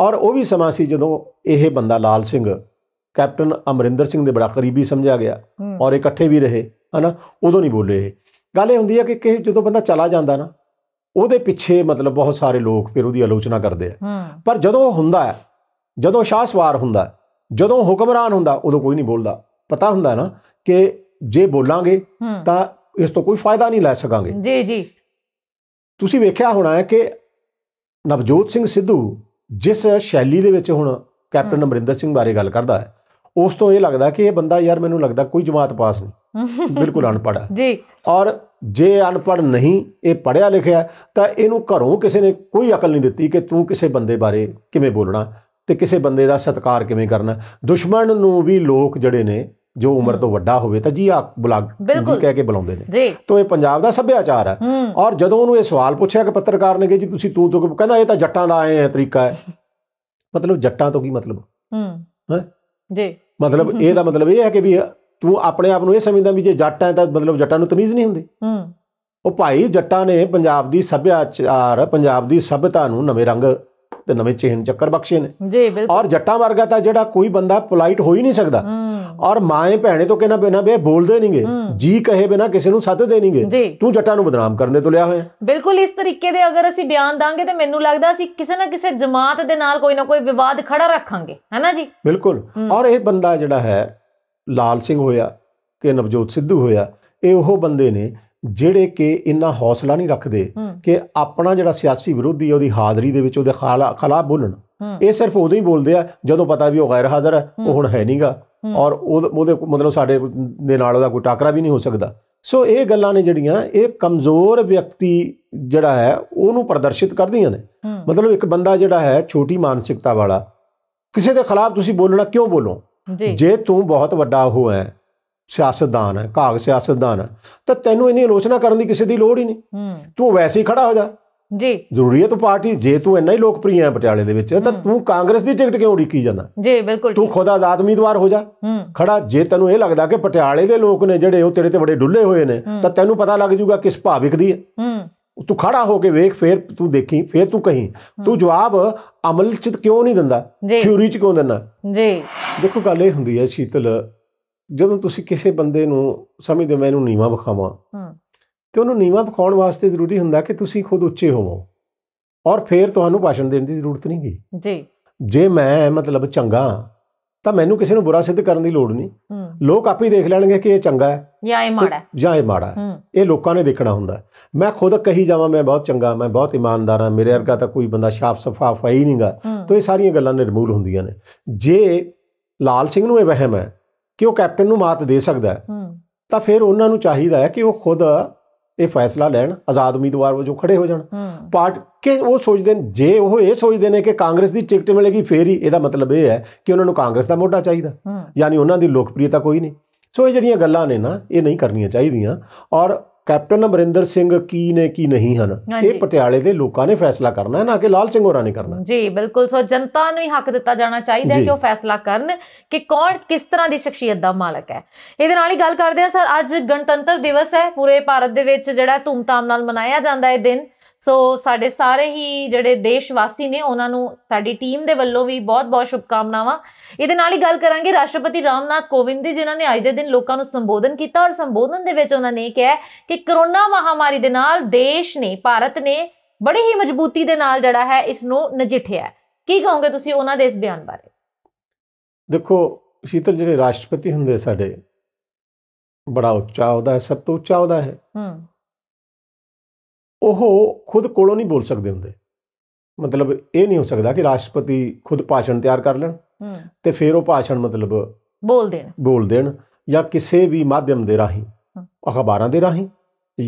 ਔਰ ਉਹ ਵੀ ਸਮਾਂ ਸੀ ਜਦੋਂ ਇਹ ਬੰਦਾ ਲਾਲ ਸਿੰਘ ਕੈਪਟਨ ਅਮਰਿੰਦਰ ਸਿੰਘ ਦੇ ਬੜਾ ਕਰੀਬੀ ਸਮਝਿਆ ਗਿਆ ਔਰ ਇਕੱਠੇ ਵੀ ਰਹੇ ਹਨਾ ਉਦੋਂ ਨਹੀਂ ਬੋਲੇ ਗੱਲ ਇਹ ਹੁੰਦੀ ਹੈ ਕਿ ਜਦੋਂ ਬੰਦਾ ਚਲਾ ਜਾਂਦਾ ਨਾ ਉਹਦੇ ਪਿੱਛੇ ਮਤਲਬ ਬਹੁਤ ਸਾਰੇ ਲੋਕ ਫਿਰ ਉਹਦੀ ਆਲੋਚਨਾ ਕਰਦੇ ਆ ਪਰ ਜਦੋਂ ਹੁੰਦਾ ਹੈ ਜਦੋਂ ਸ਼ਾਹ ਸਵਾਰ ਹੁੰਦਾ ਜਦੋਂ ਹੁਕਮਰਾਨ ਹੁੰਦਾ ਉਦੋਂ ਕੋਈ ਨਹੀਂ ਬੋਲਦਾ ਪਤਾ ਹੁੰਦਾ ਨਾ ਕਿ ਜੇ ਬੋਲਾਂਗੇ ਤਾਂ ਇਸ ਤੋਂ ਕੋਈ ਫਾਇਦਾ ਨਹੀਂ ਲੈ ਸਕਾਂਗੇ ਜੀ ਜੀ ਤੁਸੀਂ ਵੇਖਿਆ ਹੋਣਾ ਹੈ ਕਿ ਨਵਜੋਤ ਸਿੰਘ ਸਿੱਧੂ ਜਿਸ ਸ਼ੈਲੀ ਦੇ ਵਿੱਚ ਹੁਣ ਕੈਪਟਨ ਅਮਰਿੰਦਰ ਸਿੰਘ ਬਾਰੇ ਗੱਲ ਕਰਦਾ ਹੈ ਉਸ ਤੋਂ ਇਹ ਲੱਗਦਾ ਕਿ ਇਹ ਬੰਦਾ ਯਾਰ ਮੈਨੂੰ ਲੱਗਦਾ ਕੋਈ ਜਮਾਤ ਪਾਸ ਨਹੀਂ ਬਿਲਕੁਲ ਅਨਪੜ ਹੈ ਜੀ ਔਰ ਜੇ ਅਨਪੜ ਨਹੀਂ ਇਹ ਪੜਿਆ ਲਿਖਿਆ ਤਾਂ ਇਹਨੂੰ ਘਰੋਂ ਕਿਸੇ ਨੇ ਕੋਈ ਅਕਲ ਨਹੀਂ ਦਿੱਤੀ ਕਿ ਤੂੰ ਕਿਸੇ ਬੰਦੇ ਬਾਰੇ ਕਿਵੇਂ ਬੋਲਣਾ ਤੇ ਕਿਸੇ ਬੰਦੇ ਦਾ ਸਤਿਕਾਰ ਕਿਵੇਂ ਕਰਨਾ ਦੁਸ਼ਮਣ ਨੂੰ ਵੀ ਲੋਕ ਜਿਹੜੇ ਨੇ ਜੋ ਉਮਰ ਤੋਂ ਵੱਡਾ ਹੋਵੇ ਤਾਂ ਜੀ ਆ ਬੁਲਾ ਜੀ ਕਹਿ ਕੇ ਬੁਲਾਉਂਦੇ ਨੇ ਤੋਂ ਇਹ ਪੰਜਾਬ ਦਾ ਸੱਭਿਆਚਾਰ ਹੈ ਔਰ ਜਦੋਂ ਉਹਨੂੰ ਇਹ ਸਵਾਲ ਪੁੱਛਿਆ ਕਿ ਪੱਤਰਕਾਰ ਨੇ ਕਿ ਜੀ ਤੁਸੀਂ ਤੂੰ ਤੋਂ ਕਹਿੰਦਾ ਇਹ ਤਾਂ ਜੱਟਾਂ ਦਾ ਆਏ ਹੈ ਤਰੀਕਾ ਹੈ ਮਤਲਬ ਜੱਟਾਂ ਤੋਂ ਕੀ ਮਤਲਬ ਹੂੰ ਹੈ ਜੀ ਮਤਲਬ ਇਹਦਾ ਮਤਲਬ ਇਹ ਹੈ ਕਿ ਵੀ ਤੂੰ ਆਪਣੇ ਆਪ ਨੂੰ ਇਹ ਸਮਝਦਾ ਵੀ ਜੇ ਜੱਟ ਹੈ ਤਾਂ ਮਤਲਬ ਜੱਟਾਂ ਨੂੰ ਤਮੀਜ਼ ਨਹੀਂ ਹੁੰਦੀ ਹੂੰ ਉਹ ਭਾਈ ਜੱਟਾਂ ਨੇ ਪੰਜਾਬ ਦੀ ਸੱਭਿਆਚਾਰ ਪੰਜਾਬ ਦੀ ਸਭਿਤਾ ਨੂੰ ਨਵੇਂ ਰੰਗ ਤੇ ਨਵੇਂ ਚਿਹਨ ਚੱਕਰ ਬਖਸ਼ੇ ਨੇ ਜੀ ਬਿਲਕੁਲ ਔਰ ਜੱਟਾਂ ਵਰਗਾ ਤਾਂ ਜਿਹੜਾ ਕੋਈ ਬੰਦਾ ਪੋਲਾਈਟ ਹੋ ਹੀ ਨਹੀਂ ਸਕਦਾ ਔਰ ਮਾਏ ਭੈਣੇ ਤੋਂ ਕਿਹਨਾਂ ਬਿਨਾ ਬੇ ਬੋਲਦੇ ਨਹੀਂਗੇ ਜੀ ਕਹੇ ਬਿਨਾ ਕਿਸੇ ਨੂੰ ਸੱਦ ਨਹੀਂਗੇ ਤੂੰ ਜੱਟਾਂ ਨੂੰ ਬਦਨਾਮ ਕਰਨ ਦੇ ਤੋਂ ਲਿਆ ਹੋਇਆ ਬਿਲਕੁਲ ਇਸ ਤਰੀਕੇ ਦੇ ਅਗਰ ਅਸੀਂ ਬਿਆਨ ਦਾਂਗੇ ਤੇ ਮੈਨੂੰ ਲੱਗਦਾ ਅਸੀਂ ਕਿਸੇ ਨਾ ਕਿਸੇ ਜਮਾਤ ਦੇ ਨਾਲ ਕੋਈ ਨਾ ਕੋਈ ਵਿਵਾਦ ਖੜਾ ਰੱਖਾਂਗੇ ਹੈਨਾ ਜੀ ਬਿਲਕੁਲ ਔਰ ਇਹ ਬੰਦਾ ਜਿਹੜਾ ਹੈ ਲਾਲ ਸਿੰਘ ਹੋਇਆ ਕਿ ਨਵਜੋਤ ਸਿੱਧੂ ਹੋਇਆ ਇਹ ਉਹ ਬੰਦੇ ਨੇ ਜਿਹੜੇ ਕਿ ਇੰਨਾ ਹੌਸਲਾ ਨਹੀਂ ਰੱਖਦੇ ਕਿ ਆਪਣਾ ਜਿਹੜਾ ਸਿਆਸੀ ਵਿਰੋਧੀ ਉਹਦੀ ਹਾਜ਼ਰੀ ਦੇ ਵਿੱਚ ਉਹਦੇ ਖਿਲਾਫ ਬੋਲਣ ਇਹ ਸਿਰਫ ਉਦੋਂ ਹੀ ਬੋਲਦੇ ਆ ਜਦੋਂ ਪਤਾ ਵੀ ਉਹ ਗੈਰ ਹਾਜ਼ਰ ਹੈ ਉਹ ਹੁਣ ਹੈ ਨਹੀਂਗਾ ਔਰ ਉਹਦੇ ਮਤਲਬ ਸਾਡੇ ਦੇ ਨਾਲ ਉਹਦਾ ਕੋਈ ਟਾਕਰਾ ਵੀ ਨਹੀਂ ਹੋ ਸਕਦਾ ਸੋ ਇਹ ਗੱਲਾਂ ਨੇ ਜਿਹੜੀਆਂ ਇਹ ਕਮਜ਼ੋਰ ਵਿਅਕਤੀ ਜਿਹੜਾ ਹੈ ਉਹਨੂੰ ਪ੍ਰਦਰਸ਼ਿਤ ਕਰਦੀਆਂ ਨੇ ਮਤਲਬ ਇੱਕ ਬੰਦਾ ਜਿਹੜਾ ਹੈ ਛੋਟੀ ਮਾਨਸਿਕਤਾ ਵਾਲਾ ਕਿਸੇ ਦੇ ਖਿਲਾਫ ਤੁਸੀਂ ਬੋਲਣਾ ਕਿਉਂ ਬੋਲੋ ਜੀ ਜੇ ਤੂੰ ਬਹੁਤ ਵੱਡਾ ਉਹ ਹੈ ਸਿਆਸਤਦਾਨ ਹੈ ਕਾਗ ਸਿਆਸਤਦਾਨ ਹੈ ਤਾਂ ਤੈਨੂੰ ਇਹਨੀ ਆਲੋਚਨਾ ਕਰਨ ਦੀ ਕਿਸੇ ਦੀ ਲੋੜ ਹੀ ਨਹੀਂ ਤੂੰ ਵੈਸੇ ਹੀ ਖੜਾ ਹੋ ਜਾ ਜੀ ਜ਼ਰੂਰੀ ਹੈ ਤੂੰ ਪਾਰਟੀ ਜੇ ਤੂੰ ਇੰਨਾ ਹੀ ਲੋਕਪ੍ਰਿਯ ਹੈ ਪਟਿਆਲੇ ਦੇ ਵਿੱਚ ਤਾਂ ਤੂੰ ਕਾਂਗਰਸ ਦੀ ਟਿਕਟ ਕਿਉਂ ਰੀਕੀ ਜਾਣਾ ਜੀ ਬਿਲਕੁਲ ਤੂੰ ਖੁਦ ਆਜ਼ਾਦ ਉਮੀਦਵਾਰ ਹੋ ਜਾ ਖੜਾ ਜੇ ਤੈਨੂੰ ਇਹ ਲੱਗਦਾ ਕਿ ਪਟਿਆਲੇ ਦੇ ਲੋਕ ਨੇ ਜਿਹੜੇ ਉਹ ਤੇਰੇ ਤੇ ਬੜੇ ਡੁੱਲੇ ਹੋਏ ਨੇ ਤਾਂ ਤੈਨੂੰ ਪਤਾ ਲੱਗ ਜੂਗਾ ਕਿਸ ਭਾਵਿਕ ਦੀ ਹੈ ਤੂੰ ਖੜਾ ਹੋ ਕੇ ਵੇਖ ਫੇਰ ਤੂੰ ਦੇਖੀ ਫੇਰ ਤੂੰ ਕਹੀਂ ਤੂੰ ਜਵਾਬ ਅਮਲ ਚ ਕਿਉਂ ਨਹੀਂ ਦਿੰਦਾ ਥਿਉਰੀ ਚ ਕਿਉਂ ਦਿੰਦਾ ਜੀ ਦੇਖੋ ਗੱਲ ਇਹ ਹੁੰਦੀ ਹੈ ਸ਼ੀਤਲ ਜਦੋਂ ਤੁਸੀਂ ਕਿਸੇ ਬੰਦੇ ਨੂੰ ਸਮਝਦੇ ਮੈਂ ਇਹਨੂੰ ਨੀਵਾ ਵਿਖਾਵਾਂ ਤੇ ਉਹਨੂੰ ਨੀਵਾ ਵਿਖਾਉਣ ਵਾਸਤੇ ਜ਼ਰੂਰੀ ਹੁੰਦਾ ਕਿ ਤੁਸੀਂ ਖੁਦ ਉੱਚੇ ਹੋਵੋ ਔਰ ਫੇਰ ਤੁਹਾਨੂੰ ਭਾਸ਼ਣ ਦੇਣ ਦੀ ਜ਼ਰੂਰਤ ਨਹੀਂ ਗਈ ਜੀ ਜੇ ਮੈਂ ਮਤਲਬ ਚੰਗਾ ਤਾਂ ਮੈਨੂੰ ਕਿਸੇ ਨੂੰ ਬੁਰਾ ਸਿੱਧ ਕਰਨ ਦੀ ਲੋੜ ਨਹੀਂ ਲੋਕ ਆਪੇ ਦੇਖ ਲੈਣਗੇ ਕਿ ਇਹ ਚੰਗਾ ਹੈ ਜਾਂ ਇਹ ਮਾੜਾ ਜਾਂ ਇਹ ਮਾੜਾ ਇਹ ਲੋਕਾਂ ਨੇ ਦੇਖਣਾ ਹੁੰਦਾ ਮੈਂ ਖੁਦ ਕਹੀ ਜਾਵਾਂ ਮੈਂ ਬਹੁਤ ਚੰਗਾ ਮੈਂ ਬਹੁਤ ਇਮਾਨਦਾਰ ਹਾਂ ਮੇਰੇ ਵਰਗਾ ਤਾਂ ਕੋਈ ਬੰਦਾ ਸਾਫ ਸਫਾਫਾ ਹੀ ਨਹੀਂਗਾ ਤਾਂ ਇਹ ਸਾਰੀਆਂ ਗੱਲਾਂ ਨਿਰਮੂਲ ਹੁੰਦੀਆਂ ਨੇ ਜੇ ਲਾਲ ਸਿੰਘ ਨੂੰ ਇਹ ਵਹਿਮ ਹੈ ਕਿ ਉਹ ਕੈਪਟਨ ਨੂੰ ਮਾਤ ਦੇ ਸਕਦਾ ਹੈ ਤਾਂ ਫਿਰ ਉਹਨਾਂ ਨੂੰ ਚਾਹੀਦਾ ਹੈ ਕਿ ਉਹ ਖੁਦ ਇਹ ਫੈਸਲਾ ਲੈਣ ਆਜ਼ਾਦ ਉਮੀਦਵਾਰ ਵਜੋਂ ਖੜੇ ਹੋ ਜਾਣ ਪਾਰਟ ਕਿ ਉਹ ਸੋਚਦੇ ਨੇ ਜੇ ਉਹ ਇਹ ਸੋਚਦੇ ਨੇ ਕਿ ਕਾਂਗਰਸ ਦੀ ਟਿਕਟ ਮਿਲੇਗੀ ਫੇਰ ਹੀ ਇਹਦਾ ਮਤਲਬ ਇਹ ਹੈ ਕਿ ਉਹਨਾਂ ਨੂੰ ਕਾਂਗਰਸ ਦਾ ਮੋਢਾ ਚਾਹੀਦਾ ਯਾਨੀ ਉਹਨਾਂ ਦੀ ਲੋਕਪ੍ਰਿਅਤਾ ਕੋਈ ਨਹੀਂ ਸੋ ਇਹ ਜਿਹੜੀਆਂ ਗੱਲਾਂ ਨੇ ਨਾ ਇਹ ਨਹੀਂ ਕਰਨੀਆਂ ਚਾਹੀਦੀਆਂ ਔਰ ਕੈਪਟਨ ਅਮਰਿੰਦਰ ਸਿੰਘ ਕੀ ਨੇ ਕੀ ਨਹੀਂ ਹਨ ਇਹ ਪਟਿਆਲੇ ਦੇ ਲੋਕਾਂ ਨੇ ਫੈਸਲਾ ਕਰਨਾ ਹੈ ਨਾ ਕਿ ਲਾਲ ਸਿੰਘ ਹੋਰਾਂ ਨੇ ਕਰਨਾ ਜੀ ਬਿਲਕੁਲ ਸੋ ਜਨਤਾ ਨੂੰ ਹੀ ਹੱਕ ਦਿੱਤਾ ਜਾਣਾ ਚਾਹੀਦਾ ਹੈ ਕਿ ਉਹ ਫੈਸਲਾ ਕਰਨ ਕਿ ਕੌਣ ਕਿਸ ਤਰ੍ਹਾਂ ਦੀ ਸ਼ਖਸੀਅਤ ਦਾ ਮਾਲਕ ਹੈ ਇਹਦੇ ਨਾਲ ਹੀ ਗੱਲ ਕਰਦੇ ਆ ਸਰ ਅੱਜ ਗਣਤੰਤਰ ਦਿਵਸ ਹੈ ਪੂਰੇ ਭਾਰਤ ਦੇ ਵਿੱਚ ਜਿਹੜਾ ਧੂਮਧਾਮ ਨਾਲ ਮਨਾਇਆ ਜਾਂਦਾ ਹੈ ਦਿਨ ਸੋ ਸਾਡੇ ਸਾਰੇ ਹੀ ਜਿਹੜੇ ਦੇਸ਼ ਵਾਸੀ ਨੇ ਉਹਨਾਂ ਨੂੰ ਸਾਡੀ ਟੀਮ ਦੇ ਵੱਲੋਂ ਵੀ ਬਹੁਤ-ਬਹੁਤ ਸ਼ੁਭਕਾਮਨਾਵਾਂ ਇਹਦੇ ਨਾਲ ਹੀ ਗੱਲ ਕਰਾਂਗੇ ਰਾਸ਼ਟਰਪਤੀ ਰਾਮਨਾਥ ਕੋਵਿੰਦ ਜੀ ਜਿਨ੍ਹਾਂ ਨੇ ਅੱਜ ਦੇ ਦਿਨ ਲੋਕਾਂ ਨੂੰ ਸੰਬੋਧਨ ਕੀਤਾ ਔਰ ਸੰਬੋਧਨ ਦੇ ਵਿੱਚ ਉਹਨਾਂ ਨੇ ਕਿਹਾ ਕਿ ਕਰੋਨਾ ਮਹਾਮਾਰੀ ਦੇ ਨਾਲ ਦੇਸ਼ ਨੇ ਭਾਰਤ ਨੇ ਬੜੀ ਹੀ ਮਜ਼ਬੂਤੀ ਦੇ ਨਾਲ ਜੜਾ ਹੈ ਇਸ ਨੂੰ ਨਜਿੱਠਿਆ ਕੀ ਕਹੋਗੇ ਤੁਸੀਂ ਉਹਨਾਂ ਦੇ ਇਸ ਬਿਆਨ ਬਾਰੇ ਦੇਖੋ ਸ਼ੀਤਲ ਜਿਹੜੇ ਰਾਸ਼ਟਰਪਤੀ ਹੁੰਦੇ ਸਾਡੇ ਬੜਾ ਉੱਚਾ ਉਹਦਾ ਹੈ ਸਭ ਤੋਂ ਉੱਚਾ ਉਹਦਾ ਹੈ ਹੂੰ ਉਹ ਖੁਦ ਕੋਲੋਂ ਨਹੀਂ ਬੋਲ ਸਕਦੇ ਹੁੰਦੇ ਮਤਲਬ ਇਹ ਨਹੀਂ ਹੋ ਸਕਦਾ ਕਿ ਰਾਸ਼ਟਰਪਤੀ ਖੁਦ ਭਾਸ਼ਣ ਤਿਆਰ ਕਰ ਲੈਣ ਤੇ ਫਿਰ ਉਹ ਭਾਸ਼ਣ ਮਤਲਬ ਬੋਲ ਦੇਣ ਬੋਲ ਦੇਣ ਜਾਂ ਕਿਸੇ ਵੀ ਮਾਧਿਅਮ ਦੇ ਰਾਹੀਂ ਅਖਬਾਰਾਂ ਦੇ ਰਾਹੀਂ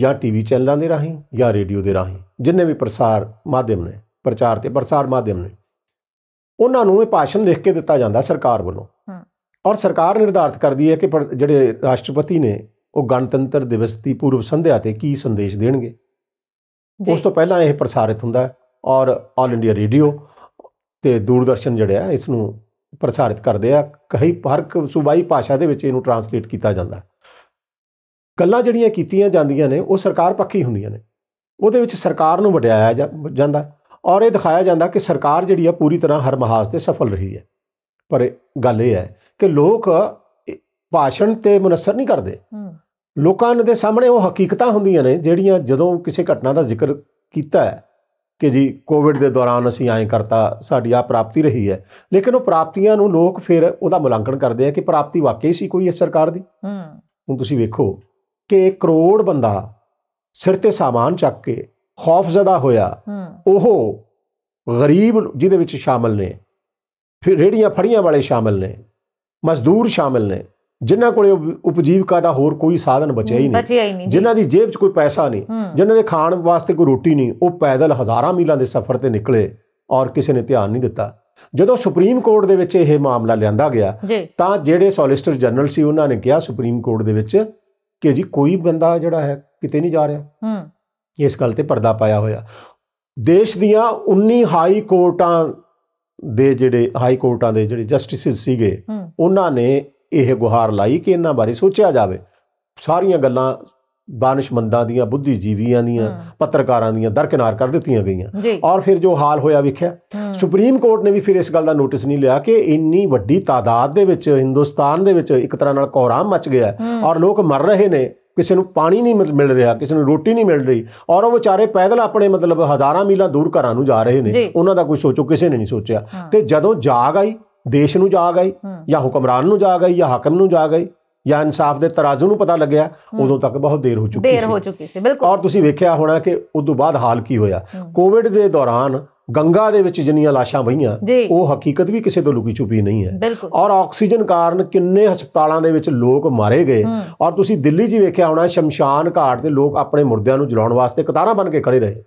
ਜਾਂ ਟੀਵੀ ਚੈਨਲਾਂ ਦੇ ਰਾਹੀਂ ਜਾਂ ਰੇਡੀਓ ਦੇ ਰਾਹੀਂ ਜਿੰਨੇ ਵੀ ਪ੍ਰਸਾਰ ਮਾਧਿਅਮ ਨੇ ਪ੍ਰਚਾਰ ਤੇ ਪ੍ਰਸਾਰ ਮਾਧਿਅਮ ਨੇ ਉਹਨਾਂ ਨੂੰ ਇਹ ਭਾਸ਼ਣ ਲਿਖ ਕੇ ਦਿੱਤਾ ਜਾਂਦਾ ਸਰਕਾਰ ਵੱਲੋਂ ਔਰ ਸਰਕਾਰ ਨਿਰਧਾਰਤ ਕਰਦੀ ਹੈ ਕਿ ਜਿਹੜੇ ਰਾਸ਼ਟਰਪਤੀ ਨੇ ਉਹ ਗਣਤੰਤਰ ਦਿਵਸ ਦੀ ਪੂਰਵ ਸੰਧਿਆ ਤੇ ਕੀ ਸੰਦੇਸ਼ ਦੇਣਗੇ ਉਸ ਤੋਂ ਪਹਿਲਾਂ ਇਹ ਪ੍ਰਸਾਰਿਤ ਹੁੰਦਾ ਔਰ ਆਲ ਇੰਡੀਆ ਰੇਡੀਓ ਤੇ ਦੂਰਦਰਸ਼ਨ ਜਿਹੜਾ ਇਸ ਨੂੰ ਪ੍ਰਸਾਰਿਤ ਕਰਦੇ ਆ ਕਈ ਫਰਕ ਸੂਬਾਈ ਭਾਸ਼ਾ ਦੇ ਵਿੱਚ ਇਹਨੂੰ ਟਰਾਂਸਲੇਟ ਕੀਤਾ ਜਾਂਦਾ ਗੱਲਾਂ ਜਿਹੜੀਆਂ ਕੀਤੀਆਂ ਜਾਂਦੀਆਂ ਨੇ ਉਹ ਸਰਕਾਰ ਪੱਖੀ ਹੁੰਦੀਆਂ ਨੇ ਉਹਦੇ ਵਿੱਚ ਸਰਕਾਰ ਨੂੰ ਵਡਿਆਇਆ ਜਾਂਦਾ ਔਰ ਇਹ ਦਿਖਾਇਆ ਜਾਂਦਾ ਕਿ ਸਰਕਾਰ ਜਿਹੜੀ ਆ ਪੂਰੀ ਤਰ੍ਹਾਂ ਹਰ ਮਹਾਸ ਤੇ ਸਫਲ ਰਹੀ ਹੈ ਪਰ ਗੱਲ ਇਹ ਹੈ ਕਿ ਲੋਕ ਭਾਸ਼ਣ ਤੇ ਮਨਸਰ ਨਹੀਂ ਕਰਦੇ ਲੋਕਾਂ ਦੇ ਸਾਹਮਣੇ ਉਹ ਹਕੀਕਤਾਂ ਹੁੰਦੀਆਂ ਨੇ ਜਿਹੜੀਆਂ ਜਦੋਂ ਕਿਸੇ ਘਟਨਾ ਦਾ ਜ਼ਿਕਰ ਕੀਤਾ ਹੈ ਕਿ ਜੀ ਕੋਵਿਡ ਦੇ ਦੌਰਾਨ ਅਸੀਂ ਐਂ ਕਰਤਾ ਸਾਡੀ ਆ ਪ੍ਰਾਪਤੀ ਰਹੀ ਹੈ ਲੇਕਿਨ ਉਹ ਪ੍ਰਾਪਤੀਆਂ ਨੂੰ ਲੋਕ ਫਿਰ ਉਹਦਾ ਮੁਲਾਂਕਣ ਕਰਦੇ ਆ ਕਿ ਪ੍ਰਾਪਤੀ ਵਾਕਈ ਸੀ ਕੋਈ ਇਸ ਸਰਕਾਰ ਦੀ ਹੁਣ ਤੁਸੀਂ ਵੇਖੋ ਕਿ ਕਰੋੜ ਬੰਦਾ ਸਿਰ ਤੇ ਸਾਮਾਨ ਚੱਕ ਕੇ ਖੌਫ ਜ਼ਦਾ ਹੋਇਆ ਉਹ ਗਰੀਬ ਜਿਹਦੇ ਵਿੱਚ ਸ਼ਾਮਲ ਨੇ ਫਿਰ ਰੇੜੀਆਂ ਫੜੀਆਂ ਵਾਲੇ ਸ਼ਾਮਲ ਨੇ ਮਜ਼ਦੂਰ ਸ਼ਾਮਲ ਨੇ ਜਿਨ੍ਹਾਂ ਕੋਲੇ ਉਪਜੀਵਕਾ ਦਾ ਹੋਰ ਕੋਈ ਸਾਧਨ ਬਚਿਆ ਹੀ ਨਹੀਂ ਜਿਨ੍ਹਾਂ ਦੀ ਜੇਬ 'ਚ ਕੋਈ ਪੈਸਾ ਨਹੀਂ ਜਿਨ੍ਹਾਂ ਦੇ ਖਾਣ ਵਾਸਤੇ ਕੋਈ ਰੋਟੀ ਨਹੀਂ ਉਹ ਪੈਦਲ ਹਜ਼ਾਰਾਂ ਮੀਲਾਂ ਦੇ ਸਫ਼ਰ ਤੇ ਨਿਕਲੇ ਔਰ ਕਿਸੇ ਨੇ ਧਿਆਨ ਨਹੀਂ ਦਿੱਤਾ ਜਦੋਂ ਸੁਪਰੀਮ ਕੋਰਟ ਦੇ ਵਿੱਚ ਇਹ ਮਾਮਲਾ ਲਿਆਂਦਾ ਗਿਆ ਤਾਂ ਜਿਹੜੇ ਸੋਲਿਸਟਰ ਜਨਰਲ ਸੀ ਉਹਨਾਂ ਨੇ ਕਿਹਾ ਸੁਪਰੀਮ ਕੋਰਟ ਦੇ ਵਿੱਚ ਕਿ ਜੀ ਕੋਈ ਬੰਦਾ ਜਿਹੜਾ ਹੈ ਕਿਤੇ ਨਹੀਂ ਜਾ ਰਿਹਾ ਇਸ ਗੱਲ ਤੇ ਪਰਦਾ ਪਾਇਆ ਹੋਇਆ ਦੇਸ਼ ਦੀਆਂ 19 ਹਾਈ ਕੋਰਟਾਂ ਦੇ ਜਿਹੜੇ ਹਾਈ ਕੋਰਟਾਂ ਦੇ ਜਿਹੜੇ ਜਸਟਿਸਿਸ ਸੀਗੇ ਉਹਨਾਂ ਨੇ ਇਹ ਗੁਹਾਰ ਲਾਈ ਕਿ ਇਹਨਾਂ ਬਾਰੇ ਸੋਚਿਆ ਜਾਵੇ ਸਾਰੀਆਂ ਗੱਲਾਂ ਬਾਨਿਸ਼ਮੰਦਾਂ ਦੀਆਂ ਬੁੱਧੀਜੀਵੀਆਂ ਦੀਆਂ ਪੱਤਰਕਾਰਾਂ ਦੀਆਂ ਦਰਕਿਨਾਰ ਕਰ ਦਿੱਤੀਆਂ ਗਈਆਂ ਔਰ ਫਿਰ ਜੋ ਹਾਲ ਹੋਇਆ ਵਿਖਿਆ ਸੁਪਰੀਮ ਕੋਰਟ ਨੇ ਵੀ ਫਿਰ ਇਸ ਗੱਲ ਦਾ ਨੋਟਿਸ ਨਹੀਂ ਲਿਆ ਕਿ ਇੰਨੀ ਵੱਡੀ ਤਾਦਾਦ ਦੇ ਵਿੱਚ ਹਿੰਦੁਸਤਾਨ ਦੇ ਵਿੱਚ ਇੱਕ ਤਰ੍ਹਾਂ ਨਾਲ ਕੋਹਰਾਮ ਮਚ ਗਿਆ ਔਰ ਲੋਕ ਮਰ ਰਹੇ ਨੇ ਕਿਸੇ ਨੂੰ ਪਾਣੀ ਨਹੀਂ ਮਿਲ ਰਿਹਾ ਕਿਸੇ ਨੂੰ ਰੋਟੀ ਨਹੀਂ ਮਿਲ ਰਹੀ ਔਰ ਉਹ ਵਿਚਾਰੇ ਪੈਦਲ ਆਪਣੇ ਮਤਲਬ ਹਜ਼ਾਰਾਂ ਮੀਲਾਂ ਦੂਰ ਘਰਾਂ ਨੂੰ ਜਾ ਰਹੇ ਨੇ ਉਹਨਾਂ ਦਾ ਕੋਈ ਸੋਚੋ ਕਿਸੇ ਨੇ ਨਹੀਂ ਸੋਚਿਆ ਤੇ ਜਦੋਂ ਜਾਗ ਆਈ ਦੇਸ਼ ਨੂੰ ਜਾ ਗਏ ਜਾਂ ਹੁਕਮਰਾਨ ਨੂੰ ਜਾ ਗਏ ਜਾਂ ਹਾਕਮ ਨੂੰ ਜਾ ਗਏ ਜਾਂ ਇਨਸਾਫ ਦੇ ਤਰਾਜ਼ੂ ਨੂੰ ਪਤਾ ਲੱਗਿਆ ਉਦੋਂ ਤੱਕ ਬਹੁਤ ਦੇਰ ਹੋ ਚੁੱਕੀ ਸੀ ਦੇਰ ਹੋ ਚੁੱਕੀ ਸੀ ਬਿਲਕੁਲ ਔਰ ਤੁਸੀਂ ਵੇਖਿਆ ਹੋਣਾ ਕਿ ਉਸ ਤੋਂ ਬਾਅਦ ਹਾਲ ਕੀ ਹੋਇਆ ਕੋਵਿਡ ਦੇ ਦੌਰਾਨ ਗੰਗਾ ਦੇ ਵਿੱਚ ਜਿੰਨੀਆਂ ਲਾਸ਼ਾਂ ਵਹੀਆਂ ਉਹ ਹਕੀਕਤ ਵੀ ਕਿਸੇ ਤੋਂ ਲੁਕੀ ਛੁਪੀ ਨਹੀਂ ਹੈ ਔਰ ਆਕਸੀਜਨ ਕਾਰਨ ਕਿੰਨੇ ਹਸਪਤਾਲਾਂ ਦੇ ਵਿੱਚ ਲੋਕ ਮਾਰੇ ਗਏ ਔਰ ਤੁਸੀਂ ਦਿੱਲੀ 'ਚ ਵੇਖਿਆ ਹੋਣਾ ਸ਼ਮਸ਼ਾਨ ਘਾਟ ਤੇ ਲੋਕ ਆਪਣੇ ਮੁਰਦਿਆਂ ਨੂੰ ਜਲਾਉਣ ਵਾਸਤੇ ਕਤਾਰਾਂ ਬਣ ਕੇ ਖੜੇ ਰਹੇ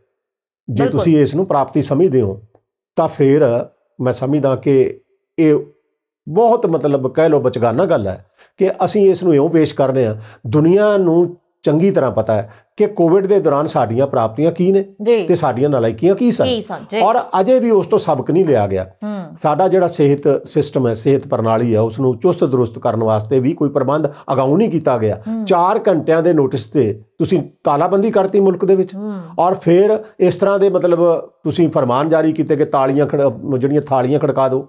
ਜੇ ਤੁਸੀਂ ਇਸ ਨੂੰ ਪ੍ਰਾਪਤੀ ਸਮਝਦੇ ਹੋ ਤਾਂ ਫਿਰ ਮੈਂ ਸਮਝਦਾ ਕਿ ਇਹ ਬਹੁਤ ਮਤਲਬ ਕਹਿ ਲੋ ਬਚਗਾਨਾ ਗੱਲ ਹੈ ਕਿ ਅਸੀਂ ਇਸ ਨੂੰ ਇਉਂ ਪੇਸ਼ ਕਰਨੇ ਆ ਦੁਨੀਆ ਨੂੰ ਚੰਗੀ ਤਰ੍ਹਾਂ ਪਤਾ ਹੈ ਕਿ ਕੋਵਿਡ ਦੇ ਦੌਰਾਨ ਸਾਡੀਆਂ ਪ੍ਰਾਪਤੀਆਂ ਕੀ ਨੇ ਤੇ ਸਾਡੀਆਂ ਨਲਾਇਕੀਆਂ ਕੀ ਸਨ ਔਰ ਅਜੇ ਵੀ ਉਸ ਤੋਂ ਸਬਕ ਨਹੀਂ ਲਿਆ ਗਿਆ ਸਾਡਾ ਜਿਹੜਾ ਸਿਹਤ ਸਿਸਟਮ ਹੈ ਸਿਹਤ ਪ੍ਰਣਾਲੀ ਹੈ ਉਸ ਨੂੰ ਚੁਸਤ ਦਰੁਸਤ ਕਰਨ ਵਾਸਤੇ ਵੀ ਕੋਈ ਪ੍ਰਬੰਧ ਅਗਾਉਂ ਨਹੀਂ ਕੀਤਾ ਗਿਆ 4 ਘੰਟਿਆਂ ਦੇ ਨੋਟਿਸ ਤੇ ਤੁਸੀਂ ਤਾਲਾਬੰਦੀ ਕਰਤੀ ਮੁਲਕ ਦੇ ਵਿੱਚ ਔਰ ਫਿਰ ਇਸ ਤਰ੍ਹਾਂ ਦੇ ਮਤਲਬ ਤੁਸੀਂ ਫਰਮਾਨ ਜਾਰੀ ਕੀਤੇ ਕਿ ਤਾਲੀਆਂ ਜਿਹੜੀਆਂ ਥਾਲੀਆਂ ਖੜਕਾ ਦਿਓ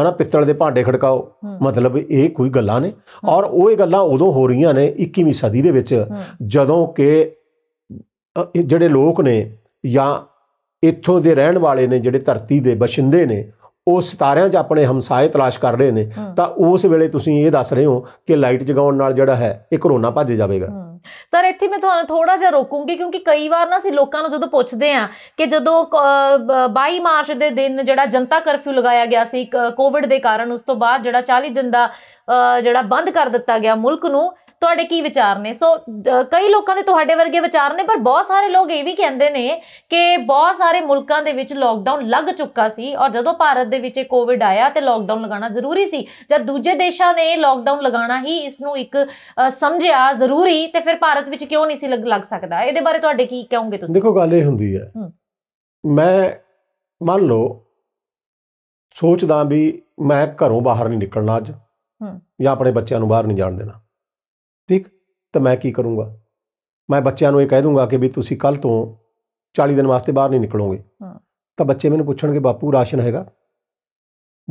ਹਨਾ ਪਿੱਤਲ ਦੇ ਭਾਂਡੇ ਖੜਕਾਓ ਮਤਲਬ ਇਹ ਕੋਈ ਗੱਲਾਂ ਨੇ ਔਰ ਉਹ ਇਹ ਗੱਲਾਂ ਉਦੋਂ ਹੋ ਰਹੀਆਂ ਨੇ 21ਵੀਂ ਸਦੀ ਦੇ ਵਿੱਚ ਜਦੋਂ ਕਿ ਜਿਹੜੇ ਲੋਕ ਨੇ ਜਾਂ ਇੱਥੋਂ ਦੇ ਰਹਿਣ ਵਾਲੇ ਨੇ ਜਿਹੜੇ ਧਰਤੀ ਦੇ ਬਸ਼ਿੰਦੇ ਨੇ ਉਹ ਸਿਤਾਰਿਆਂ 'ਚ ਆਪਣੇ ਹਮਸਾਏ ਤਲਾਸ਼ ਕਰ ਰਹੇ ਨੇ ਤਾਂ ਉਸ ਵੇਲੇ ਤੁਸੀਂ ਇਹ ਦੱਸ ਰਹੇ ਹੋ ਕਿ ਲਾਈਟ ਜਗਾਉਣ ਨਾਲ ਜਿਹੜਾ ਹੈ ਇਹ ਕਰੋਨਾ ਭੱਜ ਜਾਵੇਗਾ ਸਰ ਇੱਥੇ ਮੈਂ ਤੁਹਾਨੂੰ ਥੋੜਾ ਜਿਹਾ ਰੋਕੂੰਗੀ ਕਿਉਂਕਿ ਕਈ ਵਾਰ ਨਾ ਅਸੀਂ ਲੋਕਾਂ ਨੂੰ ਜਦੋਂ ਪੁੱਛਦੇ ਆ ਕਿ ਜਦੋਂ 22 ਮਾਰਚ ਦੇ ਦਿਨ ਜਿਹੜਾ ਜਨਤਾ ਕਰਫਿਊ ਲਗਾਇਆ ਗਿਆ ਸੀ ਕੋਵਿਡ ਦੇ ਕਾਰਨ ਉਸ ਤੋਂ ਬਾਅਦ ਜਿਹੜਾ 40 ਦਿਨ ਦਾ ਜਿਹੜਾ ਬੰਦ ਕਰ ਦਿੱਤਾ ਗਿਆ ਮੁਲਕ ਨੂੰ ਤੁਹਾਡੇ ਕੀ ਵਿਚਾਰ ਨੇ ਸੋ ਕਈ ਲੋਕਾਂ ਦੇ ਤੁਹਾਡੇ ਵਰਗੇ ਵਿਚਾਰ ਨੇ ਪਰ ਬਹੁਤ ਸਾਰੇ ਲੋਕ ਇਹ ਵੀ ਕਹਿੰਦੇ ਨੇ ਕਿ ਬਹੁਤ ਸਾਰੇ ਮੁਲਕਾਂ ਦੇ ਵਿੱਚ ਲੋਕਡਾਊਨ ਲੱਗ ਚੁੱਕਾ ਸੀ ਔਰ ਜਦੋਂ ਭਾਰਤ ਦੇ ਵਿੱਚ ਇਹ ਕੋਵਿਡ ਆਇਆ ਤੇ ਲੋਕਡਾਊਨ ਲਗਾਉਣਾ ਜ਼ਰੂਰੀ ਸੀ ਜਦ ਦੂਜੇ ਦੇਸ਼ਾਂ ਨੇ ਲੋਕਡਾਊਨ ਲਗਾਉਣਾ ਹੀ ਇਸ ਨੂੰ ਇੱਕ ਸਮਝਿਆ ਜ਼ਰੂਰੀ ਤੇ ਫਿਰ ਭਾਰਤ ਵਿੱਚ ਕਿਉਂ ਨਹੀਂ ਸੀ ਲੱਗ ਸਕਦਾ ਇਹਦੇ ਬਾਰੇ ਤੁਹਾਡੇ ਕੀ ਕਹੋਗੇ ਤੁਸੀਂ ਦੇਖੋ ਗੱਲ ਇਹ ਹੁੰਦੀ ਹੈ ਮੈਂ ਮੰਨ ਲਓ ਸੋਚਦਾ ਵੀ ਮੈਂ ਘਰੋਂ ਬਾਹਰ ਨਹੀਂ ਨਿਕਲਣਾ ਅੱਜ ਜਾਂ ਆਪਣੇ ਬੱਚਿਆਂ ਨੂੰ ਬਾਹਰ ਨਹੀਂ ਜਾਣ ਦੇਣਾ ਠੀਕ ਤਾਂ ਮੈਂ ਕੀ ਕਰੂੰਗਾ ਮੈਂ ਬੱਚਿਆਂ ਨੂੰ ਇਹ ਕਹਿ ਦੂੰਗਾ ਕਿ ਵੀ ਤੁਸੀਂ ਕੱਲ ਤੋਂ 40 ਦਿਨ ਵਾਸਤੇ ਬਾਹਰ ਨਹੀਂ ਨਿਕਲੋਗੇ ਤਾਂ ਬੱਚੇ ਮੈਨੂੰ ਪੁੱਛਣਗੇ ਬਾਪੂ ਰਾਸ਼ਨ ਹੈਗਾ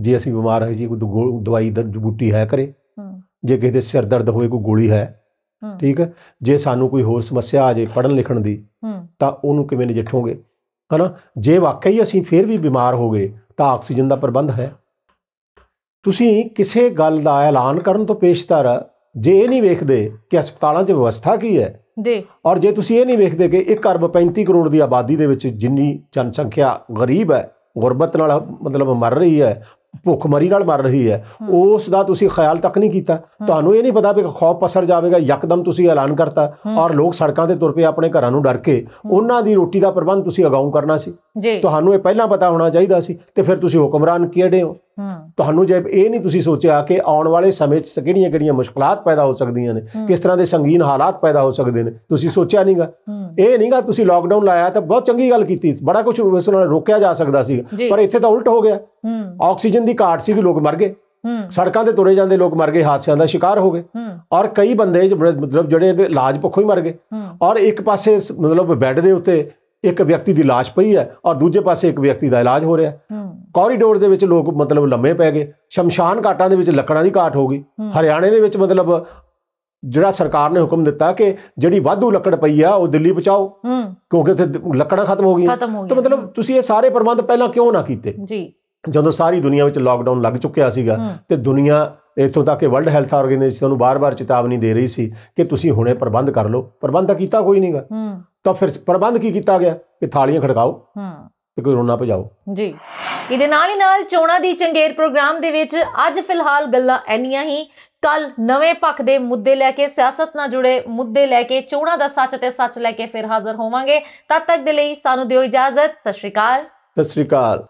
ਜੇ ਅਸੀਂ ਬਿਮਾਰ ਹੈ ਜੀ ਕੋਈ ਦਵਾਈ ਦਰ ਬੂਟੀ ਹੈ ਕਰੇ ਜੇ ਕਿਸੇ ਦੇ ਸਿਰ ਦਰਦ ਹੋਵੇ ਕੋਈ ਗੋਲੀ ਹੈ ਠੀਕ ਜੇ ਸਾਨੂੰ ਕੋਈ ਹੋਰ ਸਮੱਸਿਆ ਆ ਜੇ ਪੜਨ ਲਿਖਣ ਦੀ ਤਾਂ ਉਹਨੂੰ ਕਿਵੇਂ ਨਜਿੱਠੋਗੇ ਹਨਾ ਜੇ ਵਾਕਈ ਅਸੀਂ ਫੇਰ ਵੀ ਬਿਮਾਰ ਹੋ ਗਏ ਤਾਂ ਆਕਸੀਜਨ ਦਾ ਪ੍ਰਬੰਧ ਹੈ ਤੁਸੀਂ ਕਿਸੇ ਗੱਲ ਦਾ ਐਲਾਨ ਕਰਨ ਤੋਂ ਪੇਸ਼ਤਰ ਜੇ ਇਹ ਨਹੀਂ ਵੇਖਦੇ ਕਿ ਹਸਪਤਾਲਾਂ 'ਚ ਵਿਵਸਥਾ ਕੀ ਹੈ ਜੀ ਔਰ ਜੇ ਤੁਸੀਂ ਇਹ ਨਹੀਂ ਵੇਖਦੇ ਕਿ 1 ਅਰਬ 35 ਕਰੋੜ ਦੀ ਆਬਾਦੀ ਦੇ ਵਿੱਚ ਜਿੰਨੀ ਜਨਸੰਖਿਆ ਗਰੀਬ ਹੈ ਗੁਰਬਤ ਨਾਲ ਮਤਲਬ ਮਰ ਰਹੀ ਹੈ ਭੁੱਖਮਰੀ ਨਾਲ ਮਰ ਰਹੀ ਹੈ ਉਸ ਦਾ ਤੁਸੀਂ ਖਿਆਲ ਤੱਕ ਨਹੀਂ ਕੀਤਾ ਤੁਹਾਨੂੰ ਇਹ ਨਹੀਂ ਪਤਾ ਕਿ ਖੌਫ ਪਸਰ ਜਾਵੇਗਾ ਯਕਦਮ ਤੁਸੀਂ ਐਲਾਨ ਕਰਤਾ ਔਰ ਲੋਕ ਸੜਕਾਂ ਤੇ ਤੁਰ ਪਏ ਆਪਣੇ ਘਰਾਂ ਨੂੰ ਡਰ ਕੇ ਉਹਨਾਂ ਦੀ ਰੋਟੀ ਦਾ ਪ੍ਰਬੰਧ ਤੁਸੀਂ ਅਗਾਉਂ ਕਰਨਾ ਸੀ ਤੁਹਾਨੂੰ ਇਹ ਪਹਿਲਾਂ ਪਤਾ ਹੋਣਾ ਚਾਹੀਦਾ ਸੀ ਤੇ ਫਿਰ ਤੁਸੀਂ ਹੁਕਮਰਾਨ ਕਿਹੜੇ ਹੋ ਤੁਹਾਨੂੰ ਜੇ ਇਹ ਨਹੀਂ ਤੁਸੀਂ ਸੋਚਿਆ ਕਿ ਆਉਣ ਵਾਲੇ ਸਮੇਂ 'ਚ ਕਿਹੜੀਆਂ ਕਿਹੜੀਆਂ ਮੁਸ਼ਕਲਾਂ ਪੈਦਾ ਹੋ ਸਕਦੀਆਂ ਨੇ ਕਿਸ ਤਰ੍ਹਾਂ ਦੇ ਸੰਗੀਨ ਹਾਲਾਤ ਪੈਦਾ ਹੋ ਸਕਦੇ ਨੇ ਤੁਸੀਂ ਸੋਚਿਆ ਨਹੀਂਗਾ ਇਹ ਨਹੀਂਗਾ ਤੁਸੀਂ ਲਾਕਡਾਊਨ ਲਾਇਆ ਤਾਂ ਬਹੁਤ ਚੰਗੀ ਗੱਲ ਕੀਤੀ ਬੜਾ ਕੁਝ ਉਸ ਨਾਲ ਰੋਕਿਆ ਜਾ ਸਕਦਾ ਸੀ ਪਰ ਇੱਥੇ ਤਾਂ ਉਲਟ ਹੋ ਗਿਆ ਆਕਸੀਜਨ ਦੀ ਘਾਟ ਸੀ ਕਿ ਲੋਕ ਮਰ ਗਏ ਸੜਕਾਂ ਤੇ ਤੁਰੇ ਜਾਂਦੇ ਲੋਕ ਮਰ ਗਏ ਹਾਦਸਿਆਂ ਦਾ ਸ਼ਿਕਾਰ ਹੋ ਗਏ ਔਰ ਕਈ ਬੰਦੇ ਮਤਲਬ ਜਿਹੜੇ ਇਲਾਜ ਪੱਖੋਂ ਹੀ ਮਰ ਗਏ ਔਰ ਇੱਕ ਪਾਸੇ ਮਤਲਬ ਬੈੱਡ ਦੇ ਉੱਤੇ ਇੱਕ ਵਿਅਕਤੀ ਦੀ লাশ ਪਈ ਹੈ ਔਰ ਦੂਜੇ ਪਾਸੇ ਇੱਕ ਵਿਅਕਤੀ ਦਾ ਇਲਾਜ ਹੋ ਰਿਹਾ ਕੋਰੀਡੋਰ ਦੇ ਵਿੱਚ ਲੋਕ ਮਤਲਬ ਲੰਮੇ ਪੈ ਗਏ ਸ਼ਮਸ਼ਾਨ ਘਾਟਾਂ ਦੇ ਵਿੱਚ ਲੱਕੜਾਂ ਦੀ ਘਾਟ ਹੋ ਗਈ ਹਰਿਆਣੇ ਦੇ ਵਿੱਚ ਮਤਲਬ ਜਿਹੜਾ ਸਰਕਾਰ ਨੇ ਹੁਕਮ ਦਿੱਤਾ ਕਿ ਜਿਹੜੀ ਵਾਧੂ ਲੱਕੜ ਪਈ ਆ ਉਹ ਦਿੱਲੀ ਪਹੁੰਚਾਓ ਕਿਉਂਕਿ ਉੱਥੇ ਲੱਕੜਾਂ ਖਤਮ ਹੋ ਗਈਆਂ ਤਾਂ ਮਤਲਬ ਤੁਸੀਂ ਇਹ ਸਾਰੇ ਪ੍ਰਬੰਧ ਪਹਿਲਾਂ ਕਿਉਂ ਨਾ ਕੀਤੇ ਜੀ ਜਦੋਂ ਸਾਰੀ ਦੁਨੀਆ ਵਿੱਚ ਲਾਕਡਾਊਨ ਲੱਗ ਚੁੱਕਿਆ ਸੀਗਾ ਤੇ ਦੁਨੀਆ ਇਥੋਂ ਤੱਕ ਕਿ ਵਰਲਡ ਹੈਲਥ ਆਰਗੇਨਾਈਜੇਸ਼ਨ ਨੂੰ ਬਾਰ-ਬਾਰ ਚੇਤਾਵਨੀ ਦੇ ਰਹੀ ਸੀ ਕਿ ਤੁਸੀਂ ਹੁਣੇ ਪ੍ਰਬੰਧ ਕਰ ਲਓ ਪ੍ਰਬੰਧ ਤਾਂ ਕੀਤਾ ਕੋਈ ਨਹੀਂਗਾ ਤਾਂ ਫਿਰ ਪ੍ਰਬੰਧ ਕੀ ਕੀਤਾ ਗਿਆ ਕਿ ਥਾਲੀਆਂ ਖੜਕਾਓ ਤੇ ਕੋਈ ਰੋਣਾ ਭਜਾਓ ਜੀ ਇਹਦੇ ਨਾਲ ਹੀ ਨਾਲ ਚੋਣਾ ਦੀ ਚੰਗੇਰ ਪ੍ਰੋਗਰਾਮ ਦੇ ਵਿੱਚ ਅੱਜ ਫਿਲਹਾਲ ਗੱਲਾਂ ਐਨੀਆਂ ਹੀ ਕੱਲ ਨਵੇਂ ਪੱਖ ਦੇ ਮੁੱਦੇ ਲੈ ਕੇ ਸਿਆਸਤ ਨਾਲ ਜੁੜੇ ਮੁੱਦੇ ਲੈ ਕੇ ਚੋਣਾ ਦਾ ਸੱਚ ਤੇ ਸੱਚ ਲੈ ਕੇ ਫਿਰ ਹਾਜ਼ਰ ਹੋਵਾਂਗੇ ਤਦ ਤੱਕ ਦੇ ਲਈ ਸਾਨੂੰ ਦਿਓ ਇਜਾਜ਼ਤ ਸਤਿ ਸ਼੍ਰੀ ਅਕਾਲ ਸਤਿ ਸ਼੍ਰੀ ਅਕਾਲ